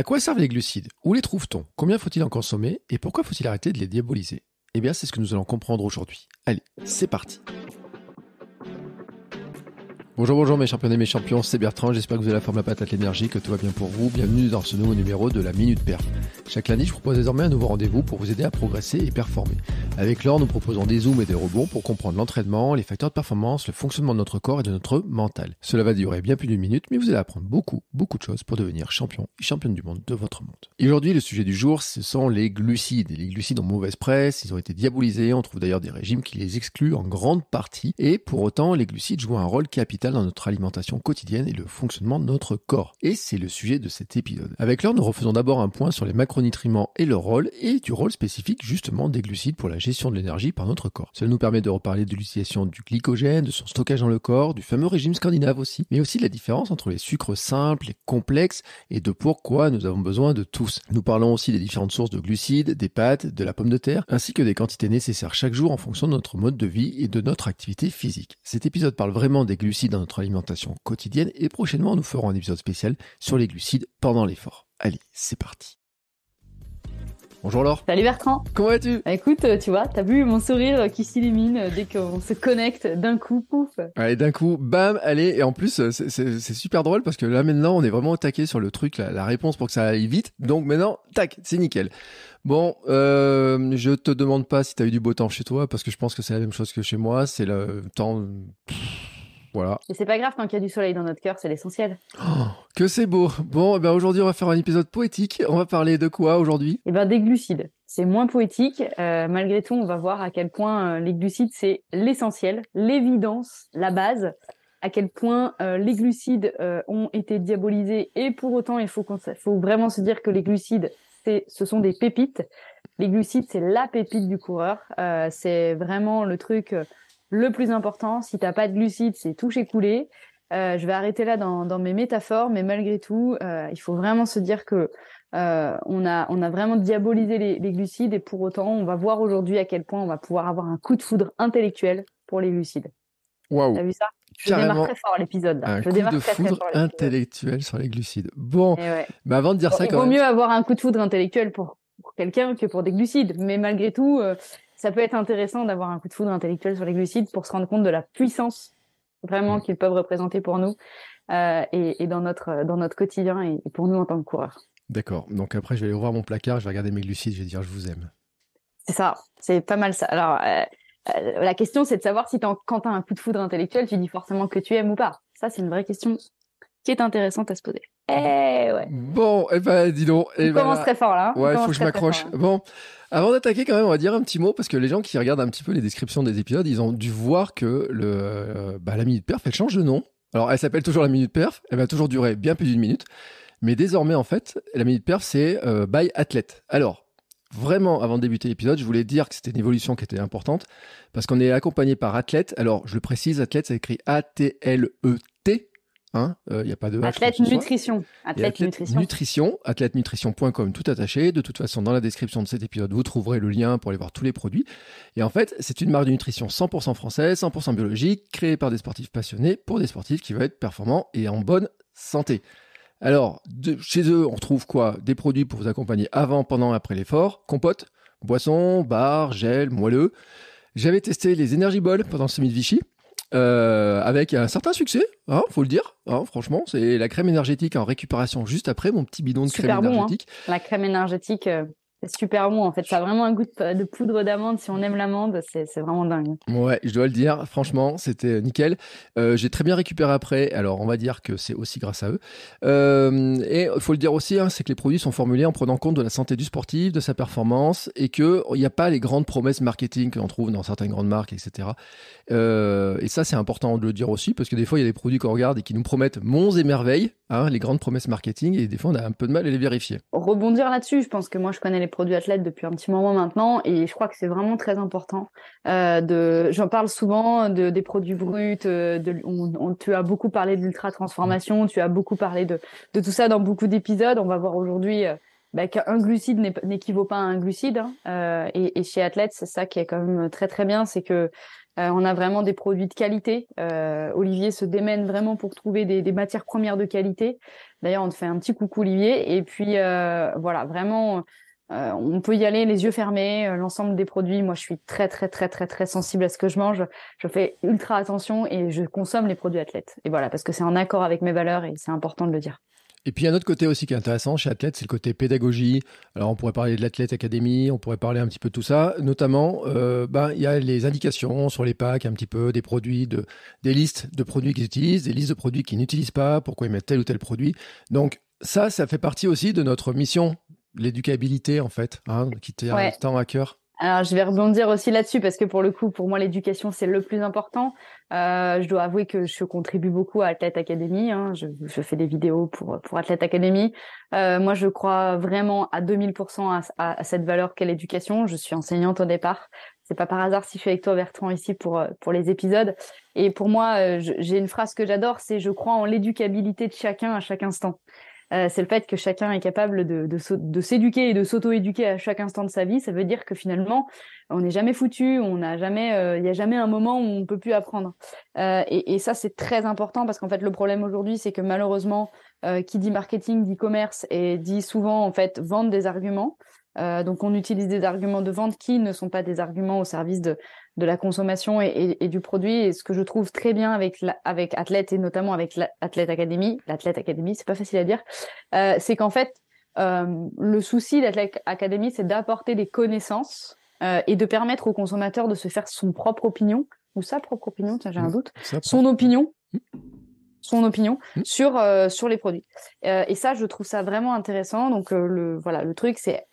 À quoi servent les glucides Où les trouve-t-on Combien faut-il en consommer Et pourquoi faut-il arrêter de les diaboliser Eh bien, c'est ce que nous allons comprendre aujourd'hui. Allez, c'est parti Bonjour, bonjour mes champions et mes champions, c'est Bertrand, j'espère que vous avez la forme, la patate, l'énergie, que tout va bien pour vous. Bienvenue dans ce nouveau numéro de la Minute Perf. Chaque lundi, je propose désormais un nouveau rendez-vous pour vous aider à progresser et performer. Avec l'or, nous proposons des zooms et des rebonds pour comprendre l'entraînement, les facteurs de performance, le fonctionnement de notre corps et de notre mental. Cela va durer bien plus d'une minute, mais vous allez apprendre beaucoup, beaucoup de choses pour devenir champion et championne du monde de votre monde. Et aujourd'hui, le sujet du jour, ce sont les glucides. les glucides ont mauvaise presse, ils ont été diabolisés, on trouve d'ailleurs des régimes qui les excluent en grande partie, et pour autant, les glucides jouent un rôle capital dans notre alimentation quotidienne et le fonctionnement de notre corps. Et c'est le sujet de cet épisode. Avec l'or, nous refaisons d'abord un point sur les macro nutriment et leur rôle et du rôle spécifique justement des glucides pour la gestion de l'énergie par notre corps. Cela nous permet de reparler de l'utilisation du glycogène, de son stockage dans le corps, du fameux régime scandinave aussi, mais aussi de la différence entre les sucres simples et complexes et de pourquoi nous avons besoin de tous. Nous parlons aussi des différentes sources de glucides, des pâtes, de la pomme de terre, ainsi que des quantités nécessaires chaque jour en fonction de notre mode de vie et de notre activité physique. Cet épisode parle vraiment des glucides dans notre alimentation quotidienne et prochainement nous ferons un épisode spécial sur les glucides pendant l'effort. Allez, c'est parti. Bonjour Laure. Salut Bertrand. Comment vas-tu bah, Écoute, euh, tu vois, t'as vu mon sourire euh, qui s'illumine euh, dès qu'on se connecte d'un coup, pouf. Allez, d'un coup, bam, allez. Et en plus, c'est super drôle parce que là maintenant, on est vraiment attaqué sur le truc, la, réponse pour que ça aille vite. Donc maintenant, tac, c'est nickel. Bon, je te demande pas si t'as eu du beau temps chez toi parce que je pense que c'est la même chose que chez moi. C'est le temps. Et c'est pas grave, quand il y a du soleil dans notre cœur, c'est l'essentiel. Oh, que c'est beau. Bon, eh ben aujourd'hui, on va faire un épisode poétique. On va parler de quoi aujourd'hui Eh ben des glucides. C'est moins poétique. Euh, malgré tout, on va voir à quel point euh, les glucides, c'est l'essentiel, l'évidence, la base. À quel point euh, les glucides ont été diabolisés et pour autant, il faut, faut vraiment se dire que les glucides, ce sont des pépites. Les glucides, c'est la pépite du coureur. c'est vraiment le truc le plus important, si t'as pas de glucides, c'est tout écoulé. Euh, je vais arrêter là dans, mes métaphores, mais malgré tout, euh, il faut vraiment se dire que euh, on, a, on a vraiment diabolisé les, glucides et pour autant, on va voir aujourd'hui à quel point on va pouvoir avoir un coup de foudre intellectuel pour les glucides. Waouh as vu ça je démarre très fort l'épisode. Un coup de foudre intellectuel sur les glucides. Bon, eh mais avant de dire ça, il vaut mieux avoir un coup de foudre intellectuel pour quelqu'un que pour des glucides. Mais malgré tout, ça peut être intéressant d'avoir un coup de foudre intellectuel sur les glucides pour se rendre compte de la puissance vraiment mm. qu'ils peuvent représenter pour nous euh, et, dans notre dans notre quotidien et, pour nous en tant que coureurs. D'accord. Donc après, je vais aller voir mon placard, je vais regarder mes glucides, je vais dire je vous aime. C'est ça. C'est pas mal ça. Alors euh, euh, la question, c'est de savoir si quand tu as un coup de foudre intellectuel, tu dis forcément que tu aimes ou pas. Ça, c'est une vraie question qui est intéressante à se poser. Eh ah ouais. Bon, eh ben dis donc. Eh ben, commence très fort là. Hein. Ouais, il faut que je m'accroche. Hein. Bon, avant d'attaquer quand même, on va dire un petit mot parce que les gens qui regardent un petit peu les descriptions des épisodes, ils ont dû voir que le, euh, bah, la minute perf, elle change de nom. Alors, elle s'appelle toujours la minute perf. Elle va toujours durer bien plus d'une minute. Mais désormais, en fait, la minute perf, c'est euh, by athlète. Alors, vraiment, avant de débuter l'épisode, je voulais dire que c'était une évolution qui était importante parce qu'on est accompagné par athlète. Alors, je le précise, athlète, ça écrit A-T-L-E-T il hein, euh, a pas de athlète nutrition. Athlète, nutrition. nutrition. Athlète nutrition.com, tout attaché. De toute façon, dans la description de cet épisode, vous trouverez le lien pour aller voir tous les produits. Et en fait, c'est une marque de nutrition 100% française, 100% biologique, créée par des sportifs passionnés pour des sportifs qui veulent être performants et en bonne santé. Alors, de, chez eux, on trouve quoi Des produits pour vous accompagner avant, pendant, après l'effort, compote, boisson, bar, gel, moelleux. J'avais testé les Energy Balls pendant le semi de Vichy. Euh, avec un certain succès, hein, faut le dire. Hein, franchement, c'est la crème énergétique en récupération juste après mon petit bidon de crème hein. énergétique. La crème énergétique. Euh, c'est super bon en fait, ça a vraiment un goût de poudre d'amande. Si on aime l'amande, c'est vraiment dingue. Ouais, je dois le dire, franchement, c'était euh, nickel. Euh, j'ai très bien récupéré après, alors on va dire que c'est aussi grâce à eux. Euh, et il faut le dire aussi, hein, c'est que les produits sont formulés en prenant compte de la santé du sportif, de sa performance, et qu'il n'y a pas les grandes promesses marketing qu'on trouve dans certaines grandes marques, etc. et ça, c'est important de le dire aussi, parce que des fois, il y a des produits qu'on regarde et qui nous promettent monts et merveilles, hein, les grandes promesses marketing, et des fois, on a un peu de mal à les vérifier. Rebondir là-dessus, je pense que moi, je connais les produits athlètes depuis un petit moment maintenant et je crois que c'est vraiment très important. Euh, de, j'en parle souvent de, des produits bruts. Euh, de, tu as beaucoup parlé de l'ultra transformation, tu as beaucoup parlé de, de tout ça dans beaucoup d'épisodes. On va voir aujourd'hui euh, bah, qu'un glucide n'équivaut pas à un glucide. Hein, et, chez Athlète, c'est ça qui est quand même très très bien, c'est que on a vraiment des produits de qualité. Olivier se démène vraiment pour trouver des, des matières premières de qualité. D'ailleurs, on te fait un petit coucou Olivier. Et puis voilà, vraiment euh, on peut y aller les yeux fermés, euh, l'ensemble des produits. Moi, je suis très, très, très, très, très sensible à ce que je mange. Je fais ultra attention et je consomme les produits athlètes. Et voilà, parce que c'est en accord avec mes valeurs et c'est important de le dire. Et puis, un autre côté aussi qui est intéressant chez Athlète, c'est le côté pédagogie. Alors, on pourrait parler de l'Athlète Académie, on pourrait parler un petit peu de tout ça. Notamment, euh, ben, il y a les indications sur les packs, un petit peu des produits, des listes de produits qu'ils utilisent, des listes de produits qu'ils n'utilisent pas, pourquoi ils mettent tel ou tel produit. Donc, ça, ça fait partie aussi de notre mission l'éducabilité en fait, hein, qui t'est ouais. tant à cœur. Alors, je vais rebondir aussi là-dessus parce que pour le coup, pour moi, l'éducation, c'est le plus important. Euh, je dois avouer que je contribue beaucoup à Athlète Academy. Hein. Je, fais des vidéos pour, pour Athlète Academy. Euh, moi, je crois vraiment à 2000% à, à, cette valeur qu'est l'éducation. Je suis enseignante au départ. C'est pas par hasard si je suis avec toi, Bertrand, ici pour, euh, pour les épisodes. Et pour moi, j'ai une phrase que j'adore, c'est je crois en l'éducabilité de chacun à chaque instant. Euh, c'est le fait que chacun est capable de, s'éduquer et de s'auto-éduquer à chaque instant de sa vie. Ça veut dire que finalement, on n'est jamais foutu, on n'a jamais, euh, il n'y a jamais un moment où on ne peut plus apprendre. Euh, et, et, ça, c'est très important parce qu'en fait, le problème aujourd'hui, c'est que malheureusement, qui dit marketing dit commerce et dit souvent en fait vendre des arguments. Euh, donc on utilise des arguments de vente qui ne sont pas des arguments au service de, la consommation et, du produit. Et ce que je trouve très bien avec, avec Athlète et notamment avec l'Athlète Academy, l'Athlète Academy, c'est pas facile à dire, euh, c'est qu'en fait, euh, le souci d'Athlète Academy, c'est d'apporter des connaissances et de permettre au consommateur de se faire son propre opinion, ou sa propre opinion, tiens j'ai un mmh. doute, son opinion mmh. son opinion mmh. sur sur les produits. et ça, je trouve ça vraiment intéressant. Donc voilà, le truc c'est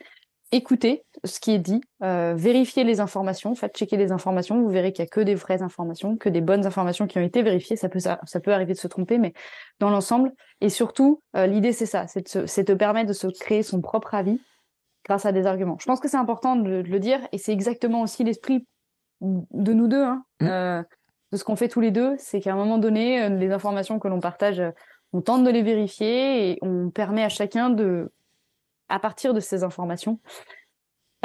écoutez ce qui est dit, vérifiez euh, vérifier les informations, faites fait, checker les informations. Vous verrez qu'il n'y a que des vraies informations, que des bonnes informations qui ont été vérifiées. Ça peut, ça, peut arriver de se tromper, mais dans l'ensemble. Et surtout, euh, l'idée, c'est ça, c'est de, permettre de se créer son propre avis grâce à des arguments. Je pense que c'est important de, le dire, et c'est exactement aussi l'esprit de nous deux, hein, mmh. euh, de ce qu'on fait tous les deux. C'est qu'à un moment donné, les informations que l'on partage, on tente de les vérifier et on permet à chacun de à partir de ces informations,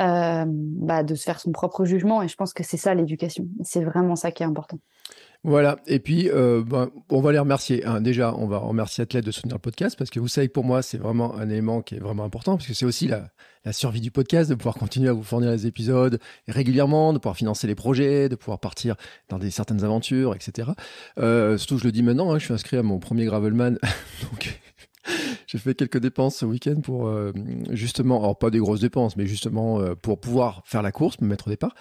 euh, bah, de se faire son propre jugement. Et je pense que c'est ça l'éducation. C'est vraiment ça qui est important. Voilà, et puis euh, bah, on va les remercier. Hein. Déjà, on va remercier Athlète de soutenir le podcast parce que vous savez que pour moi, c'est vraiment un élément qui est vraiment important parce que c'est aussi la, survie du podcast de pouvoir continuer à vous fournir les épisodes régulièrement, de pouvoir financer les projets, de pouvoir partir dans des certaines aventures, etc. Euh, surtout, je le dis maintenant, hein, je suis inscrit à mon premier Gravelman, donc j'ai fait quelques dépenses ce week-end pour euh, justement, alors pas des grosses dépenses, mais justement euh, pour pouvoir faire la course, me mettre au départ.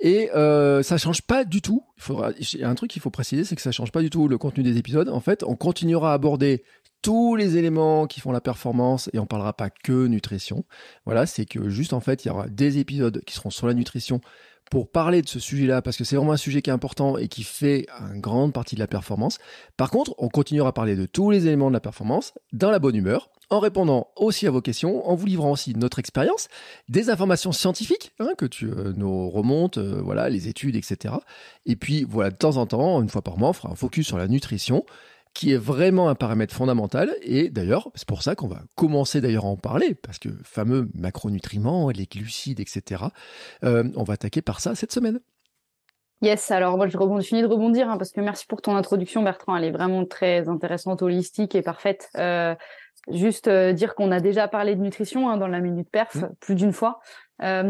Et ça euh, ça change pas du tout. Il faudra, un truc qu'il faut préciser, c'est que ça change pas du tout le contenu des épisodes. En fait, on continuera à aborder tous les éléments qui font la performance et on parlera pas que nutrition. Voilà, c'est que juste en fait, il y aura des épisodes qui seront sur la nutrition pour parler de ce sujet-là, parce que c'est vraiment un sujet qui est important et qui fait une grande partie de la performance. Par contre, on continuera à parler de tous les éléments de la performance dans la bonne humeur, en répondant aussi à vos questions, en vous livrant aussi notre expérience, des informations scientifiques hein, que tu euh, nous remontes, euh, voilà, les études, etc. Et puis voilà, de temps en temps, une fois par mois, on fera un focus sur la nutrition qui est vraiment un paramètre fondamental. Et d'ailleurs, c'est pour ça qu'on va commencer d'ailleurs à en parler, parce que fameux macronutriments, les glucides, etc. Euh, on va attaquer par ça cette semaine. Yes, alors moi je rebondis, finis de rebondir hein, parce que merci pour ton introduction Bertrand, elle est vraiment très intéressante, holistique et parfaite. Euh, juste euh, dire qu'on a déjà parlé de nutrition hein, dans la minute perf mmh. plus d'une fois,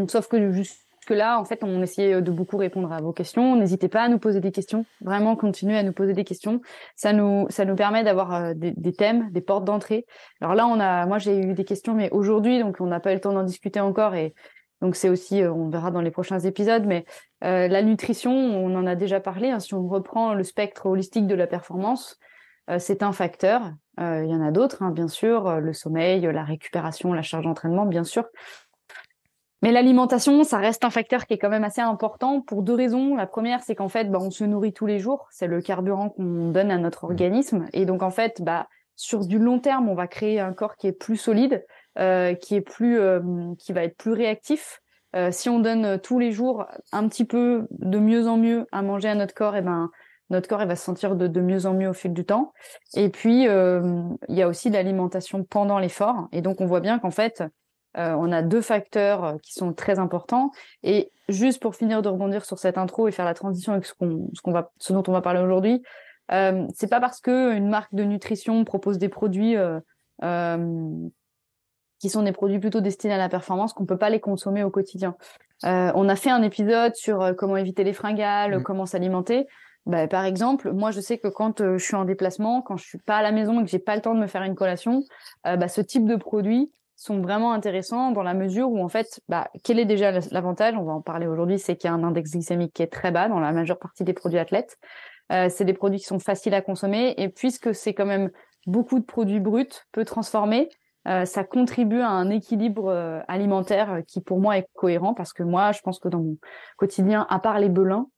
sauf que juste que là, en fait, on essayait euh, de beaucoup répondre à vos questions. N'hésitez pas à nous poser des questions. Vraiment, continuez à nous poser des questions. Ça nous, ça nous permet d'avoir euh, des, thèmes, des portes d'entrée. Alors là, on a, moi, j'ai eu des questions, mais aujourd'hui, donc on n'a pas eu le temps d'en discuter encore. Et donc c'est aussi, euh, on verra dans les prochains épisodes, mais la nutrition, on en a déjà parlé. Hein. si on reprend le spectre holistique de la performance, c'est un facteur. Il y en a d'autres, hein, bien sûr, le sommeil, la récupération, la charge d'entraînement, bien sûr. Mais l'alimentation, ça reste un facteur qui est quand même assez important pour deux raisons. La première, c'est qu'en fait, bah, on se nourrit tous les jours. C'est le carburant qu'on donne à notre mmh. organisme. Et donc, en fait, bah, sur du long terme, on va créer un corps qui est plus solide, euh, qui est plus, euh, qui va être plus réactif. Euh, si on donne tous les jours un petit peu de mieux en mieux à manger à notre corps, et eh ben notre corps il va se sentir de, de, mieux en mieux au fil du temps. Et puis il y a aussi l'alimentation pendant l'effort. Et donc on voit bien qu'en fait euh, on a deux facteurs euh, qui sont très importants. Et juste pour finir de rebondir sur cette intro et faire la transition avec ce, qu'on, dont on va parler aujourd'hui, euh, c'est pas parce qu'une marque de nutrition propose des produits qui sont des produits plutôt destinés à la performance qu'on ne peut pas les consommer au quotidien. on a fait un épisode sur comment éviter les fringales, mmh. comment s'alimenter. Bah, par exemple, moi je sais que quand je suis en déplacement, quand je suis pas à la maison et que j'ai pas le temps de me faire une collation, bah, ce type de produit, sont vraiment intéressants dans la mesure où en fait, bah, quel est déjà l'avantage On va en parler aujourd'hui, c'est qu'il y a un index glycémique qui est très bas dans la majeure partie des produits athlètes. Euh, c'est des produits qui sont faciles à consommer et puisque c'est quand même beaucoup de produits bruts, peu transformés, euh, ça contribue à un équilibre euh, alimentaire qui pour moi est cohérent parce que moi, je pense que dans mon quotidien, à part les belins,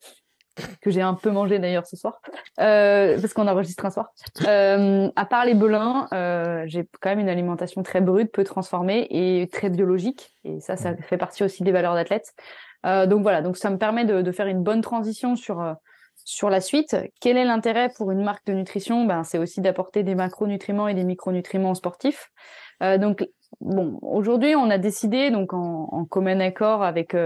que j'ai un peu mangé d'ailleurs ce soir, euh, parce qu'on enregistre un soir. Euh, à part les belins, euh, j'ai quand même une alimentation très brute, peu transformée et très biologique. Et ça, ça fait partie aussi des valeurs d'athlète. donc voilà, donc ça me permet de, faire une bonne transition sur sur la suite. Quel est l'intérêt pour une marque de nutrition Ben c'est aussi d'apporter des macronutriments et des micronutriments sportifs. donc Bon, aujourd'hui, on a décidé, donc en commun accord avec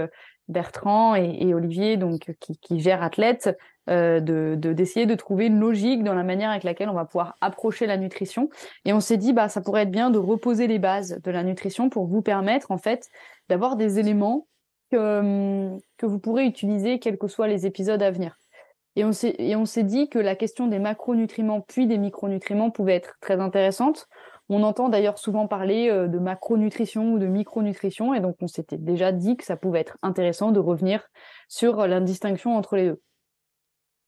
Bertrand et, Olivier, donc qui, gèrent Athlète, euh, de d'essayer de, trouver une logique dans la manière avec laquelle on va pouvoir approcher la nutrition. Et on s'est dit, bah, ça pourrait être bien de reposer les bases de la nutrition pour vous permettre en fait d'avoir des éléments que, hum, que vous pourrez utiliser quels que soient les épisodes à venir. Et on s'est dit que la question des macronutriments puis des micronutriments pouvait être très intéressante on entend d'ailleurs souvent parler euh, de macronutrition ou de micronutrition, et donc on s'était déjà dit que ça pouvait être intéressant de revenir sur euh, la distinction entre les deux.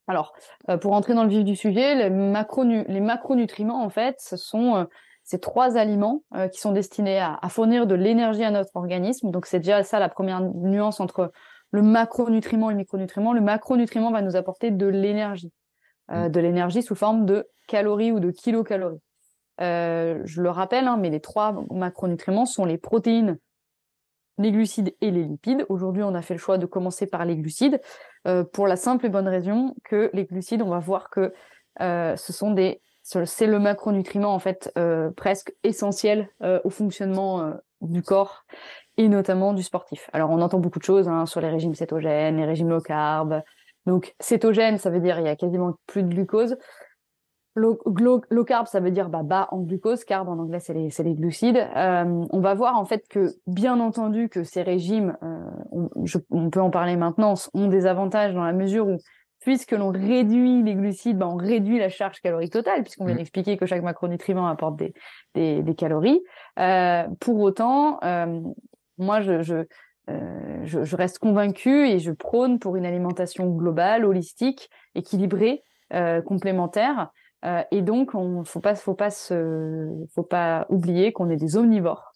Alors, euh, pour entrer dans le vif du sujet, les, macronutriments, en fait, ce sont ces trois aliments qui sont destinés à, fournir de l'énergie à notre organisme. Donc c'est déjà ça la première nuance entre le macronutriment et le micronutriment. Le macronutriment va nous apporter de l'énergie, mmh. de l'énergie sous forme de calories ou de kilocalories. Euh, je le rappelle, hein, mais les trois macronutriments sont les protéines, les glucides et les lipides. Aujourd'hui, on a fait le choix de commencer par les glucides euh, pour la simple et bonne raison que les glucides, on va voir que euh, ce sont des, c'est le macronutriment en fait presque essentiel au fonctionnement du corps et notamment du sportif. Alors, on entend beaucoup de choses hein, sur les régimes cétogènes, les régimes low carb. Donc, cétogène, ça veut dire il y a quasiment plus de glucose. Low, carb, ça veut dire bah, bas en glucose, carb en anglais c'est les, glucides. Euh, on va voir en fait que bien entendu que ces régimes, euh, on, peut en parler maintenant, ont des avantages dans la mesure où puisque l'on réduit les glucides, bah, on réduit la charge calorique totale puisqu'on vient mm. d'expliquer que chaque macronutriment apporte des, calories. Euh, pour autant, moi je, reste convaincue et je prône pour une alimentation globale, holistique, équilibrée, complémentaire, euh, et donc, on faut pas, faut pas faut pas oublier qu'on est des omnivores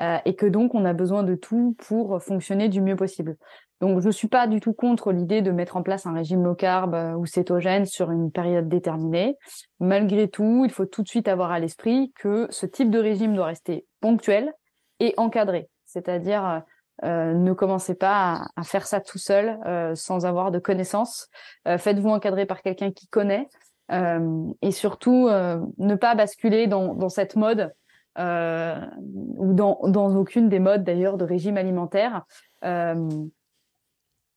euh, et que donc on a besoin de tout pour fonctionner du mieux possible. Donc, je ne suis pas du tout contre l'idée de mettre en place un régime low carb euh, ou cétogène sur une période déterminée. Malgré tout, il faut tout de suite avoir à l'esprit que ce type de régime doit rester ponctuel et encadré. C'est-à-dire ne commencez pas à, faire ça tout seul sans avoir de connaissances. Faites-vous encadrer par quelqu'un qui connaît euh, et surtout, euh, ne pas basculer dans, cette mode euh, ou dans, aucune des modes d'ailleurs de régime alimentaire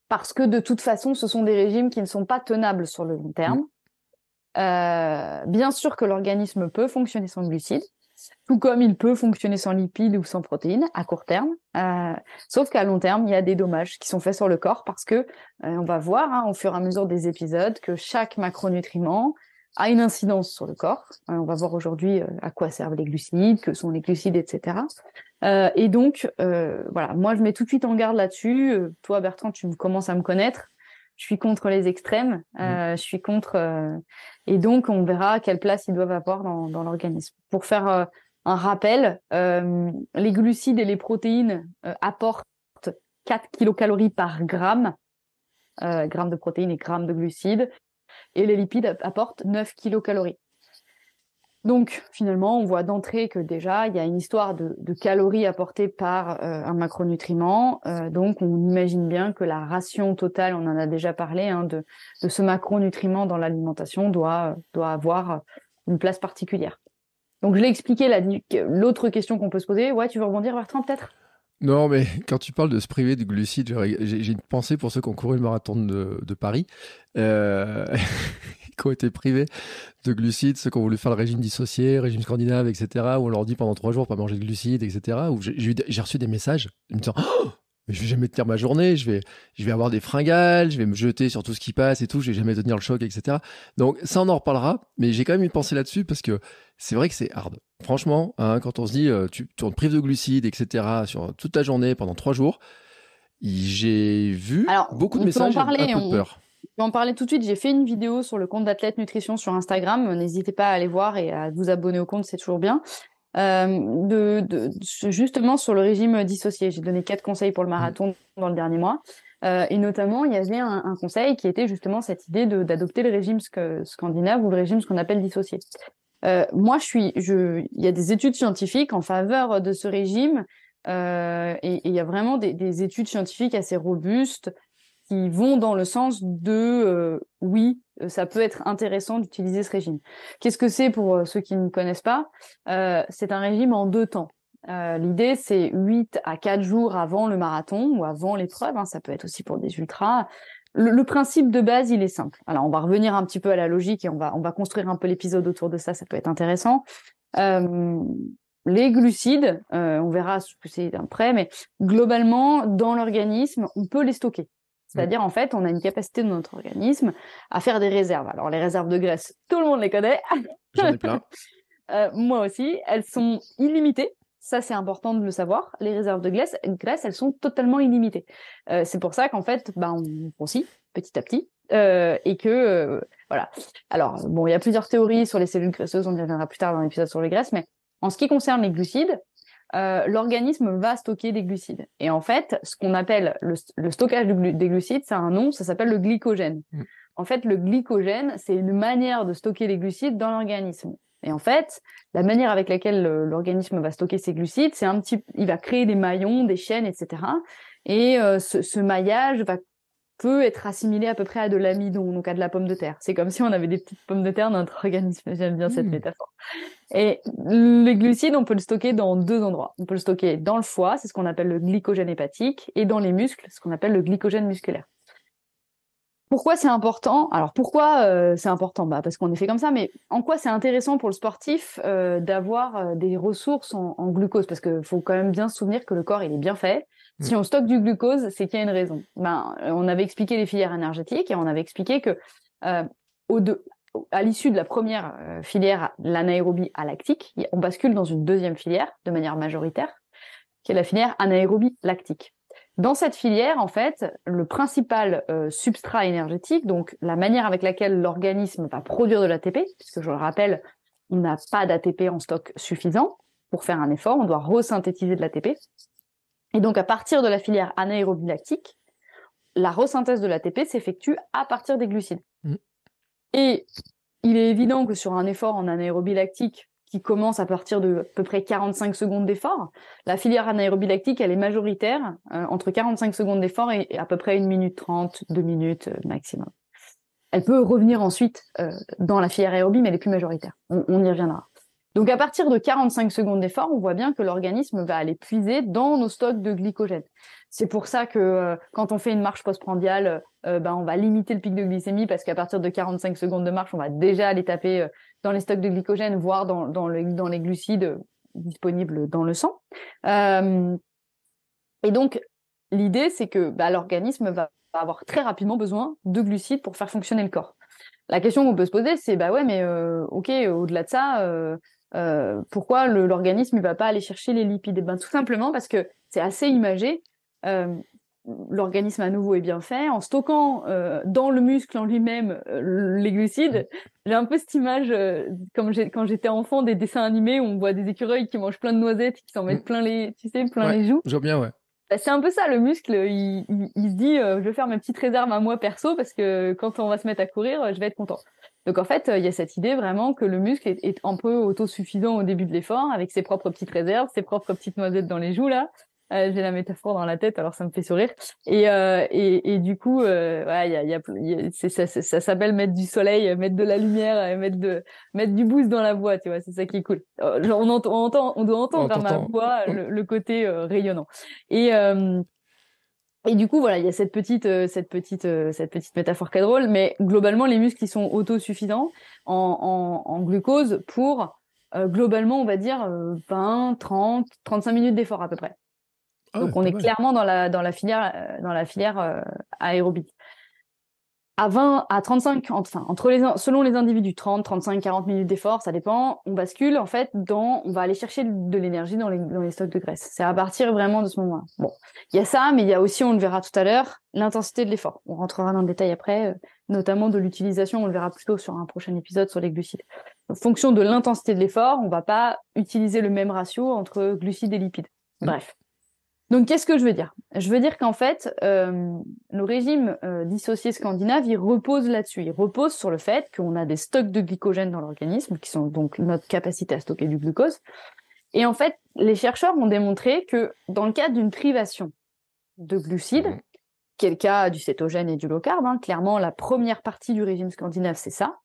parce que de toute façon, ce sont des régimes qui ne sont pas tenables sur le long terme. bien sûr que l'organisme peut fonctionner sans glucides, tout comme il peut fonctionner sans lipides ou sans protéines à court terme. Euh, sauf qu'à long terme, il y a des dommages qui sont faits sur le corps parce que euh, on va voir hein, au fur et à mesure des épisodes que chaque macronutriment a une incidence sur le corps. Euh, on va voir aujourd'hui euh, à quoi servent les glucides, que sont les glucides, etc. et donc, voilà, moi je mets tout de suite en garde là-dessus. toi, Bertrand, tu commences à me connaître je suis contre les extrêmes, euh, mmh. je suis contre. et donc, on verra quelle place ils doivent avoir dans, dans l'organisme. Pour faire un rappel, euh, les glucides et les protéines euh, apportent 4 kilocalories par gramme, euh, de protéines et gramme de glucides, et les lipides apportent 9 kilocalories. Donc finalement, on voit d'entrée que déjà, il y a une histoire de, calories apportées par euh, un macronutriment. donc on imagine bien que la ration totale, on en a déjà parlé, hein, de, de, ce macronutriment dans l'alimentation doit, doit avoir une place particulière. Donc je l'ai expliqué l'autre question qu'on peut se poser. Ouais, tu veux rebondir Bertrand peut-être non, mais quand tu parles de se priver de glucides, j'ai une pensée pour ceux qui ont couru le marathon de, Paris, euh, qui ont été privés de glucides, ceux qui ont voulu faire le régime dissocié, régime scandinave, etc., où on leur dit pendant trois jours pas manger de glucides, etc., où j'ai reçu des messages me disant je vais jamais tenir ma journée, je vais, je vais avoir des fringales, je vais me jeter sur tout ce qui passe et tout, je vais jamais tenir le choc, etc. Donc ça, on en reparlera, mais j'ai quand même une pensée là-dessus parce que c'est vrai que c'est hard. Franchement, hein, quand on se dit, euh, tu, tournes te de glucides, etc., sur toute ta journée pendant trois jours, j'ai vu beaucoup de messages parler, un peu de peur. Je vais en parler tout de suite. J'ai fait une vidéo sur le compte d'Athlète Nutrition sur Instagram. N'hésitez pas à aller voir et à vous abonner au compte, c'est toujours bien. Euh, justement sur le régime dissocié. J'ai donné quatre conseils pour le marathon mm. dans le dernier mois. Euh, et notamment, il y avait un, un, conseil qui était justement cette idée d'adopter le régime scandinave ou le régime ce qu'on appelle dissocié. Euh, moi, je il y a des études scientifiques en faveur de ce régime et, il y a vraiment des études scientifiques assez robustes qui vont dans le sens de euh, oui, euh, ça peut être intéressant d'utiliser ce régime. Qu'est-ce que c'est pour euh, ceux qui ne connaissent pas C'est un régime en deux temps. L'idée, c'est 8 à 4 jours avant le marathon ou avant l'épreuve. Hein, ça peut être aussi pour des ultras. Le, principe de base, il est simple. Alors, on va revenir un petit peu à la logique et on va, on va construire un peu l'épisode autour de ça. Ça peut être intéressant. les glucides, on verra ce que c'est d'un prêt mais globalement, dans l'organisme, on peut les stocker. C'est-à-dire, en fait, on a une capacité de notre organisme à faire des réserves. Alors, les réserves de graisse, tout le monde les connaît. Euh, moi aussi. Elles sont illimitées. Ça, c'est important de le savoir. Les réserves de graisse, elles sont totalement illimitées. Euh, c'est pour ça qu'en fait, bah, on grossit petit à petit. Euh, et que, voilà. Alors, bon, il y a plusieurs théories sur les cellules graisseuses. On y reviendra plus tard dans l'épisode sur les graisses. Mais en ce qui concerne les glucides, euh, l'organisme va stocker des glucides. Et en fait, ce qu'on appelle le, stockage des glucides, c'est un nom, ça s'appelle le glycogène. Mm. En fait, le glycogène, c'est une manière de stocker les glucides dans l'organisme. Et en fait, la manière avec laquelle euh, l'organisme va stocker ses glucides, c'est un petit, il va créer des maillons, des chaînes, etc. Et euh, ce, maillage va peut être assimilé à peu près à de l'amidon, donc à de la pomme de terre. C'est comme si on avait des petites pommes de terre dans notre organisme. J'aime bien cette hmm. métaphore. Et le glucide, on peut le stocker dans deux endroits. On peut le stocker dans le foie, c'est ce qu'on appelle le glycogène hépatique, et dans les muscles, ce qu'on appelle le glycogène musculaire. Pourquoi c'est important Alors pourquoi euh, c'est important bah, Parce qu'on est fait comme ça, mais en quoi c'est intéressant pour le sportif euh, d'avoir euh, des ressources en, en glucose Parce qu'il faut quand même bien se souvenir que le corps, il est bien fait. Mm. Si on stocke du glucose, c'est qu'il y a une raison. Ben, euh, on avait expliqué les filières énergétiques et on avait expliqué que euh, à l'issue de la première euh, filière, l'anaérobie à lactique, on bascule dans une deuxième filière de manière majoritaire, qui est la filière anaérobie lactique. Dans cette filière, en fait, le principal substrat énergétique, donc la manière avec laquelle l'organisme va produire de l'ATP, puisque je le rappelle, on n'a pas d'ATP en stock suffisant pour faire un effort, on doit resynthétiser de l'ATP. Et donc, à partir de la filière anaérobilactique, lactique, la resynthèse de l'ATP s'effectue à partir des glucides. Mm. Et il est évident que sur un effort en anaérobie lactique qui commence à partir de à peu près 45 secondes d'effort, la filière anaérobie lactique, elle est majoritaire euh, entre 45 secondes d'effort et, à peu près 1 minute 30, 2 minutes euh, maximum. Elle peut revenir ensuite euh, dans la filière aérobie, mais elle est plus majoritaire. on y reviendra. Donc à partir de 45 secondes d'effort, on voit bien que l'organisme va aller puiser dans nos stocks de glycogène. C'est pour ça que euh, quand on fait une marche postprandiale, euh, ben on va limiter le pic de glycémie parce qu'à partir de 45 secondes de marche, on va déjà aller taper euh, dans les stocks de glycogène, voire dans, dans, dans les glucides disponibles dans le sang. et donc l'idée, c'est que ben, l'organisme va avoir très rapidement besoin de glucides pour faire fonctionner le corps. La question qu'on peut se poser, c'est bah ouais, mais ok, au-delà de ça euh, pourquoi l'organisme ne va pas aller chercher les lipides eh ben, Tout simplement parce que c'est assez imagé. Euh, l'organisme à nouveau est bien fait. En stockant euh, dans le muscle en lui-même les glucides, j'ai un peu cette image, comme quand j'étais enfant, des dessins animés où on voit des écureuils qui mangent plein de noisettes, qui s'en mettent mm. plein les, tu sais, plein les joues. bien, ouais. Bah, c'est un peu ça, le muscle, il, se dit, je vais faire mes petites réserves à moi perso, parce que quand on va se mettre à courir, je vais être content. Donc en fait, euh, il y a cette idée vraiment que le muscle est, un peu autosuffisant au début de l'effort, avec ses propres petites réserves, ses propres petites noisettes dans les joues là. Euh, j'ai la métaphore dans la tête, alors ça me fait sourire. Et, euh, et, et, du coup, euh, ouais, a, ça, s'appelle mettre du soleil, mettre de la lumière, mettre de mettre du boost dans la voix, tu vois, c'est ça qui est cool. on, entend, on doit entendre à ma voix le, côté rayonnant. Et et du coup, voilà, il y a cette petite, euh, cette petite, euh, cette petite métaphore qui est drôle, mais globalement, les muscles, ils sont autosuffisants en, en, glucose pour, euh, globalement, on va dire, 20, 30, 35 minutes d'effort à peu près. Ah Donc, on est clairement dans la, dans la filière, dans la filière aérobie à 20 à 35, enfin entre les selon les individus, 30, 35, 40 minutes d'effort, ça dépend. On bascule en fait dans, on va aller chercher de l'énergie dans les, dans les stocks de graisse. C'est à partir vraiment de ce moment-là. Bon, il y a ça, mais il y a aussi, on le verra tout à l'heure, l'intensité de l'effort. On rentrera dans le détail après, euh, notamment de l'utilisation. On le verra plutôt sur un prochain épisode sur les glucides. En fonction de l'intensité de l'effort, on va pas utiliser le même ratio entre glucides et lipides. Mmh. Bref. Donc, qu'est-ce que je veux dire Je veux dire qu'en fait, le euh, régime euh, dissocié scandinave, il repose là-dessus. Il repose sur le fait qu'on a des stocks de glycogène dans l'organisme, qui sont donc notre capacité à stocker du glucose. Et en fait, les chercheurs ont démontré que dans le cas d'une privation de glucides, qui est le cas du cétogène et du low carb, hein, clairement la première partie du régime scandinave, c'est ça.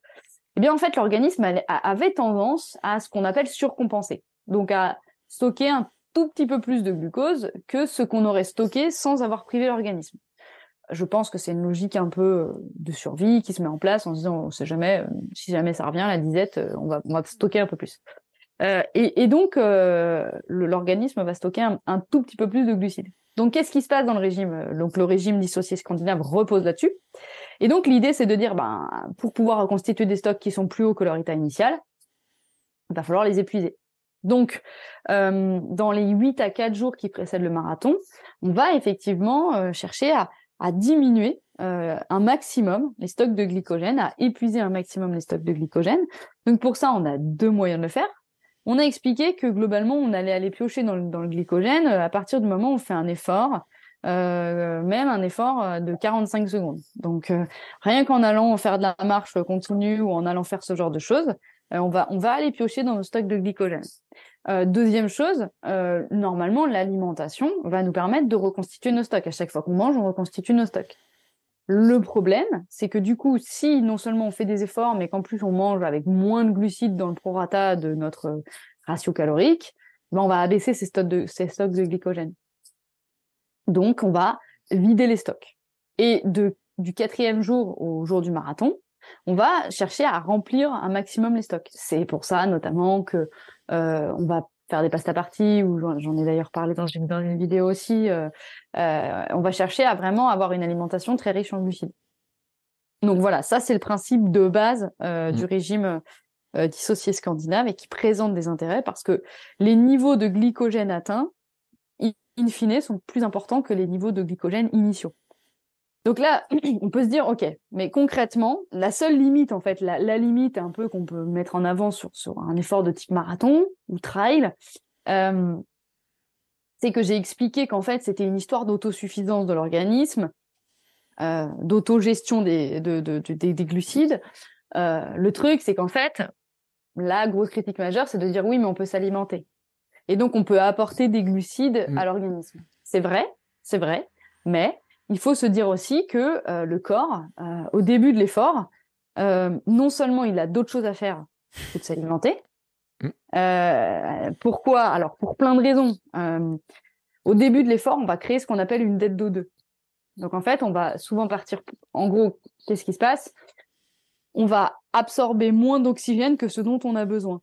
Eh bien, en fait, l'organisme avait tendance à ce qu'on appelle surcompenser, donc à stocker un tout petit peu plus de glucose que ce qu'on aurait stocké sans avoir privé l'organisme. Je pense que c'est une logique un peu euh, de survie qui se met en place en se disant, on sait jamais, euh, si jamais ça revient, la disette, euh, on va, stocker un peu plus. et, donc, l'organisme va stocker un, tout petit peu plus de glucides. Donc, qu'est-ce qui se passe dans le régime Donc, le régime dissocié scandinave repose là-dessus. Et donc, l'idée, c'est de dire, ben, pour pouvoir reconstituer des stocks qui sont plus hauts que leur état initial, il va falloir les épuiser. Donc, euh, dans les 8 à 4 jours qui précèdent le marathon, on va effectivement euh, chercher à, diminuer euh, un maximum les stocks de glycogène, à épuiser un maximum les stocks de glycogène. Donc pour ça, on a deux moyens de le faire. On a expliqué que globalement, on allait aller piocher dans le, glycogène à partir du moment où on fait un effort, même un effort de 45 secondes. Donc rien qu'en allant faire de la marche continue ou en allant faire ce genre de choses, euh, on va on va aller piocher dans nos stocks de glycogène. Euh, deuxième chose, euh, normalement, l'alimentation va nous permettre de reconstituer nos stocks. À chaque fois qu'on mange, on reconstitue nos stocks. Le problème, c'est que du coup, si non seulement on fait des efforts, mais qu'en plus on mange avec moins de glucides dans le prorata de notre ratio calorique, ben, on va abaisser ces stocks, de, ces stocks de glycogène. Donc, on va vider les stocks. Et de, du quatrième jour au jour du marathon, on va chercher à remplir un maximum les stocks. C'est pour ça notamment que euh, on va faire des pasta parties ou j'en ai d'ailleurs parlé dans une, vidéo aussi. Euh, euh, on va chercher à vraiment avoir une alimentation très riche en glucides. Donc voilà, ça c'est le principe de base mmh. du régime dissocié scandinave et qui présente des intérêts parce que les niveaux de glycogène atteints in fine sont plus importants que les niveaux de glycogène initiaux. Donc là, on peut se dire, OK, mais concrètement, la seule limite, en fait, la, limite un peu qu'on peut mettre en avant sur, sur, un effort de type marathon ou trail, euh, c'est que j'ai expliqué qu'en fait, c'était une histoire d'autosuffisance de l'organisme, euh, d'autogestion des, glucides. Euh, le truc, c'est qu'en fait, la grosse critique majeure, c'est de dire oui, mais on peut s'alimenter. Et donc, on peut apporter des glucides mm. à l'organisme. C'est vrai, c'est vrai, mais il faut se dire aussi que euh, le corps, euh, au début de l'effort, euh, non seulement il a d'autres choses à faire que de s'alimenter. Mm. pourquoi Alors pour plein de raisons. au début de l'effort, on va créer ce qu'on appelle une dette d'O2. Donc en fait, on va souvent partir. En gros, qu'est-ce qui se passe On va absorber moins d'oxygène que ce dont on a besoin.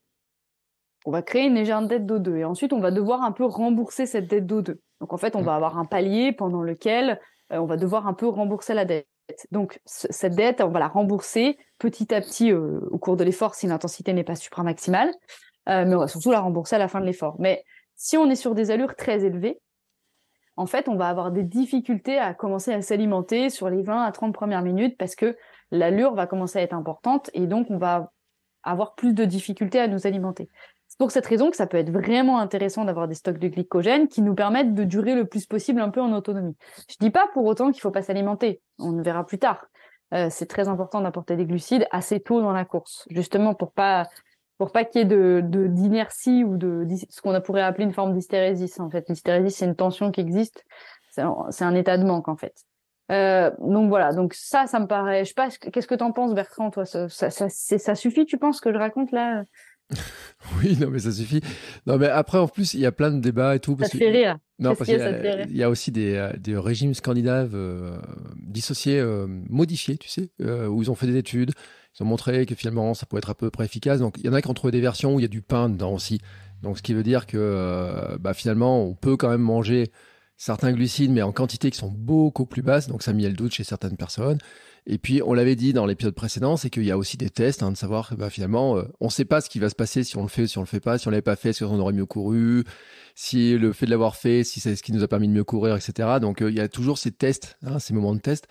On va créer une légère dette d'O2 et ensuite on va devoir un peu rembourser cette dette d'O2. Donc en fait, on mm. va avoir un palier pendant lequel euh, on va devoir un peu rembourser la dette. Donc, cette dette, on va la rembourser petit à petit euh, au cours de l'effort si l'intensité n'est pas supramaximale, euh, mais on va surtout la rembourser à la fin de l'effort. Mais si on est sur des allures très élevées, en fait, on va avoir des difficultés à commencer à s'alimenter sur les 20 à 30 premières minutes parce que l'allure va commencer à être importante et donc on va avoir plus de difficultés à nous alimenter. C'est pour cette raison que ça peut être vraiment intéressant d'avoir des stocks de glycogène qui nous permettent de durer le plus possible un peu en autonomie. Je dis pas pour autant qu'il faut pas s'alimenter, on verra plus tard. Euh, c'est très important d'apporter des glucides assez tôt dans la course, justement pour pas pour pas qu'il y ait de d'inertie ou de ce qu'on pourrait appeler une forme d'hystérésis. En fait, l'hystérésis c'est une tension qui existe, c'est un, état de manque en fait. Euh, donc voilà, donc ça, ça me paraît. Je sais pas, qu'est-ce que t'en penses, Bertrand, toi ça, ça, ça, suffit, tu penses que je raconte là oui, non, mais ça suffit. Non, mais après, en plus, il y a plein de débats et tout. Parce ça là Non, parce qu'il y, a, y a aussi des, euh, régimes scandinaves euh, dissociés, euh, modifiés, tu sais, où ils ont fait des études, ils ont montré que finalement, ça pouvait être à peu près efficace. Donc, il y en a qui ont trouvé des versions où il y a du pain dedans aussi. Donc, ce qui veut dire que bah, finalement, on peut quand même manger certains glucides, mais en quantité qui sont beaucoup plus basses. Donc, ça met le doute chez certaines personnes. Et puis, on l'avait dit dans l'épisode précédent, c'est qu'il y a aussi des tests, hein, de savoir bah, finalement, euh, on ne sait pas ce qui va se passer si on le fait, ou si on le fait pas, si on l'avait pas fait, est-ce qu'on aurait mieux couru, si le fait de l'avoir fait, si c'est ce qui nous a permis de mieux courir, etc. Donc, euh, il y a toujours ces tests, hein, ces moments de test.